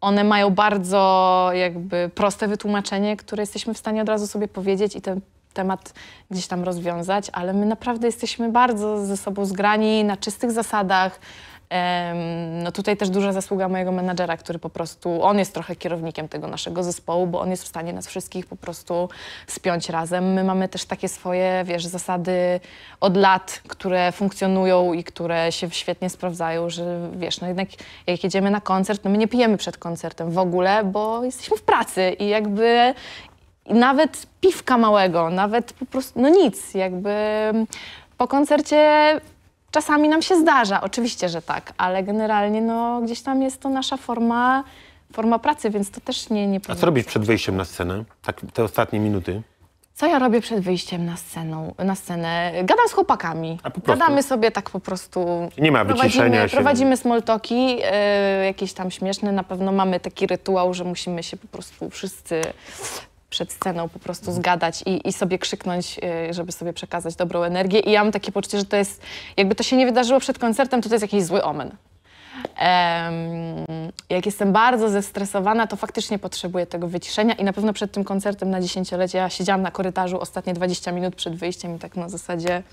one mają bardzo jakby proste wytłumaczenie, które jesteśmy w stanie od razu sobie powiedzieć i ten temat gdzieś tam rozwiązać, ale my naprawdę jesteśmy bardzo ze sobą zgrani na czystych zasadach. No tutaj też duża zasługa mojego menadżera, który po prostu, on jest trochę kierownikiem tego naszego zespołu, bo on jest w stanie nas wszystkich po prostu spiąć razem. My mamy też takie swoje, wiesz, zasady od lat, które funkcjonują i które się świetnie sprawdzają, że wiesz, no jednak jak jedziemy na koncert, no my nie pijemy przed koncertem w ogóle, bo jesteśmy w pracy i jakby nawet piwka małego, nawet po prostu, no nic, jakby po koncercie czasami nam się zdarza, oczywiście, że tak, ale generalnie no, gdzieś tam jest to nasza forma, forma pracy, więc to też nie, nie A co robisz przed wyjściem na scenę, tak te ostatnie minuty? Co ja robię przed wyjściem na, scenę? na scenę? Gadam z chłopakami. A po prostu? Gadamy sobie tak po prostu. Nie ma wyciszenia prowadzimy, się. Prowadzimy smoltoki, yy, e, jakieś tam śmieszne. Na pewno mamy taki rytuał, że musimy się po prostu wszyscy przed sceną po prostu zgadać i, i sobie krzyknąć, y, żeby sobie przekazać dobrą energię. I ja mam takie poczucie, że to jest, jakby to się nie wydarzyło przed koncertem, to to jest jakiś zły omen. Um, jak jestem bardzo zestresowana, to faktycznie potrzebuję tego wyciszenia i na pewno przed tym koncertem na dziesięciolecie ja siedziałam na korytarzu ostatnie 20 minut przed wyjściem i tak na zasadzie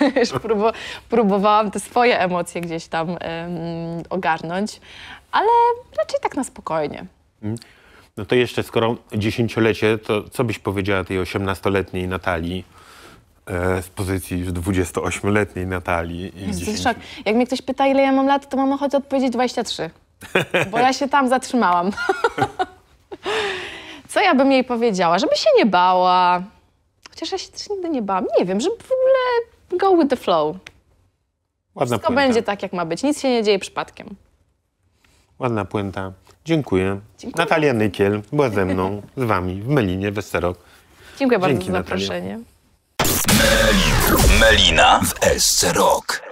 już próbu próbowałam te swoje emocje gdzieś tam um, ogarnąć, ale raczej tak na spokojnie. Mm. No to jeszcze skoro dziesięciolecie, to co byś powiedziała tej osiemnastoletniej Natalii? E, z pozycji już 28-letniej Natalii. Jest szok. Jak mnie ktoś pyta, ile ja mam lat, to mam ochotę odpowiedzieć 23, bo ja się tam zatrzymałam. Co ja bym jej powiedziała? Żeby się nie bała. Chociaż ja się też nigdy nie bałam. Nie wiem, żeby w ogóle go with the flow. Ładna Wszystko puenta. będzie tak, jak ma być. Nic się nie dzieje przypadkiem. Ładna puenta. Dziękuję. Dziękuję. Natalia Nykiel była ze mną, z wami w Melinie Westerok. Dziękuję bardzo Dzięki, za zaproszenie. Natalia. Melina w SC Rock.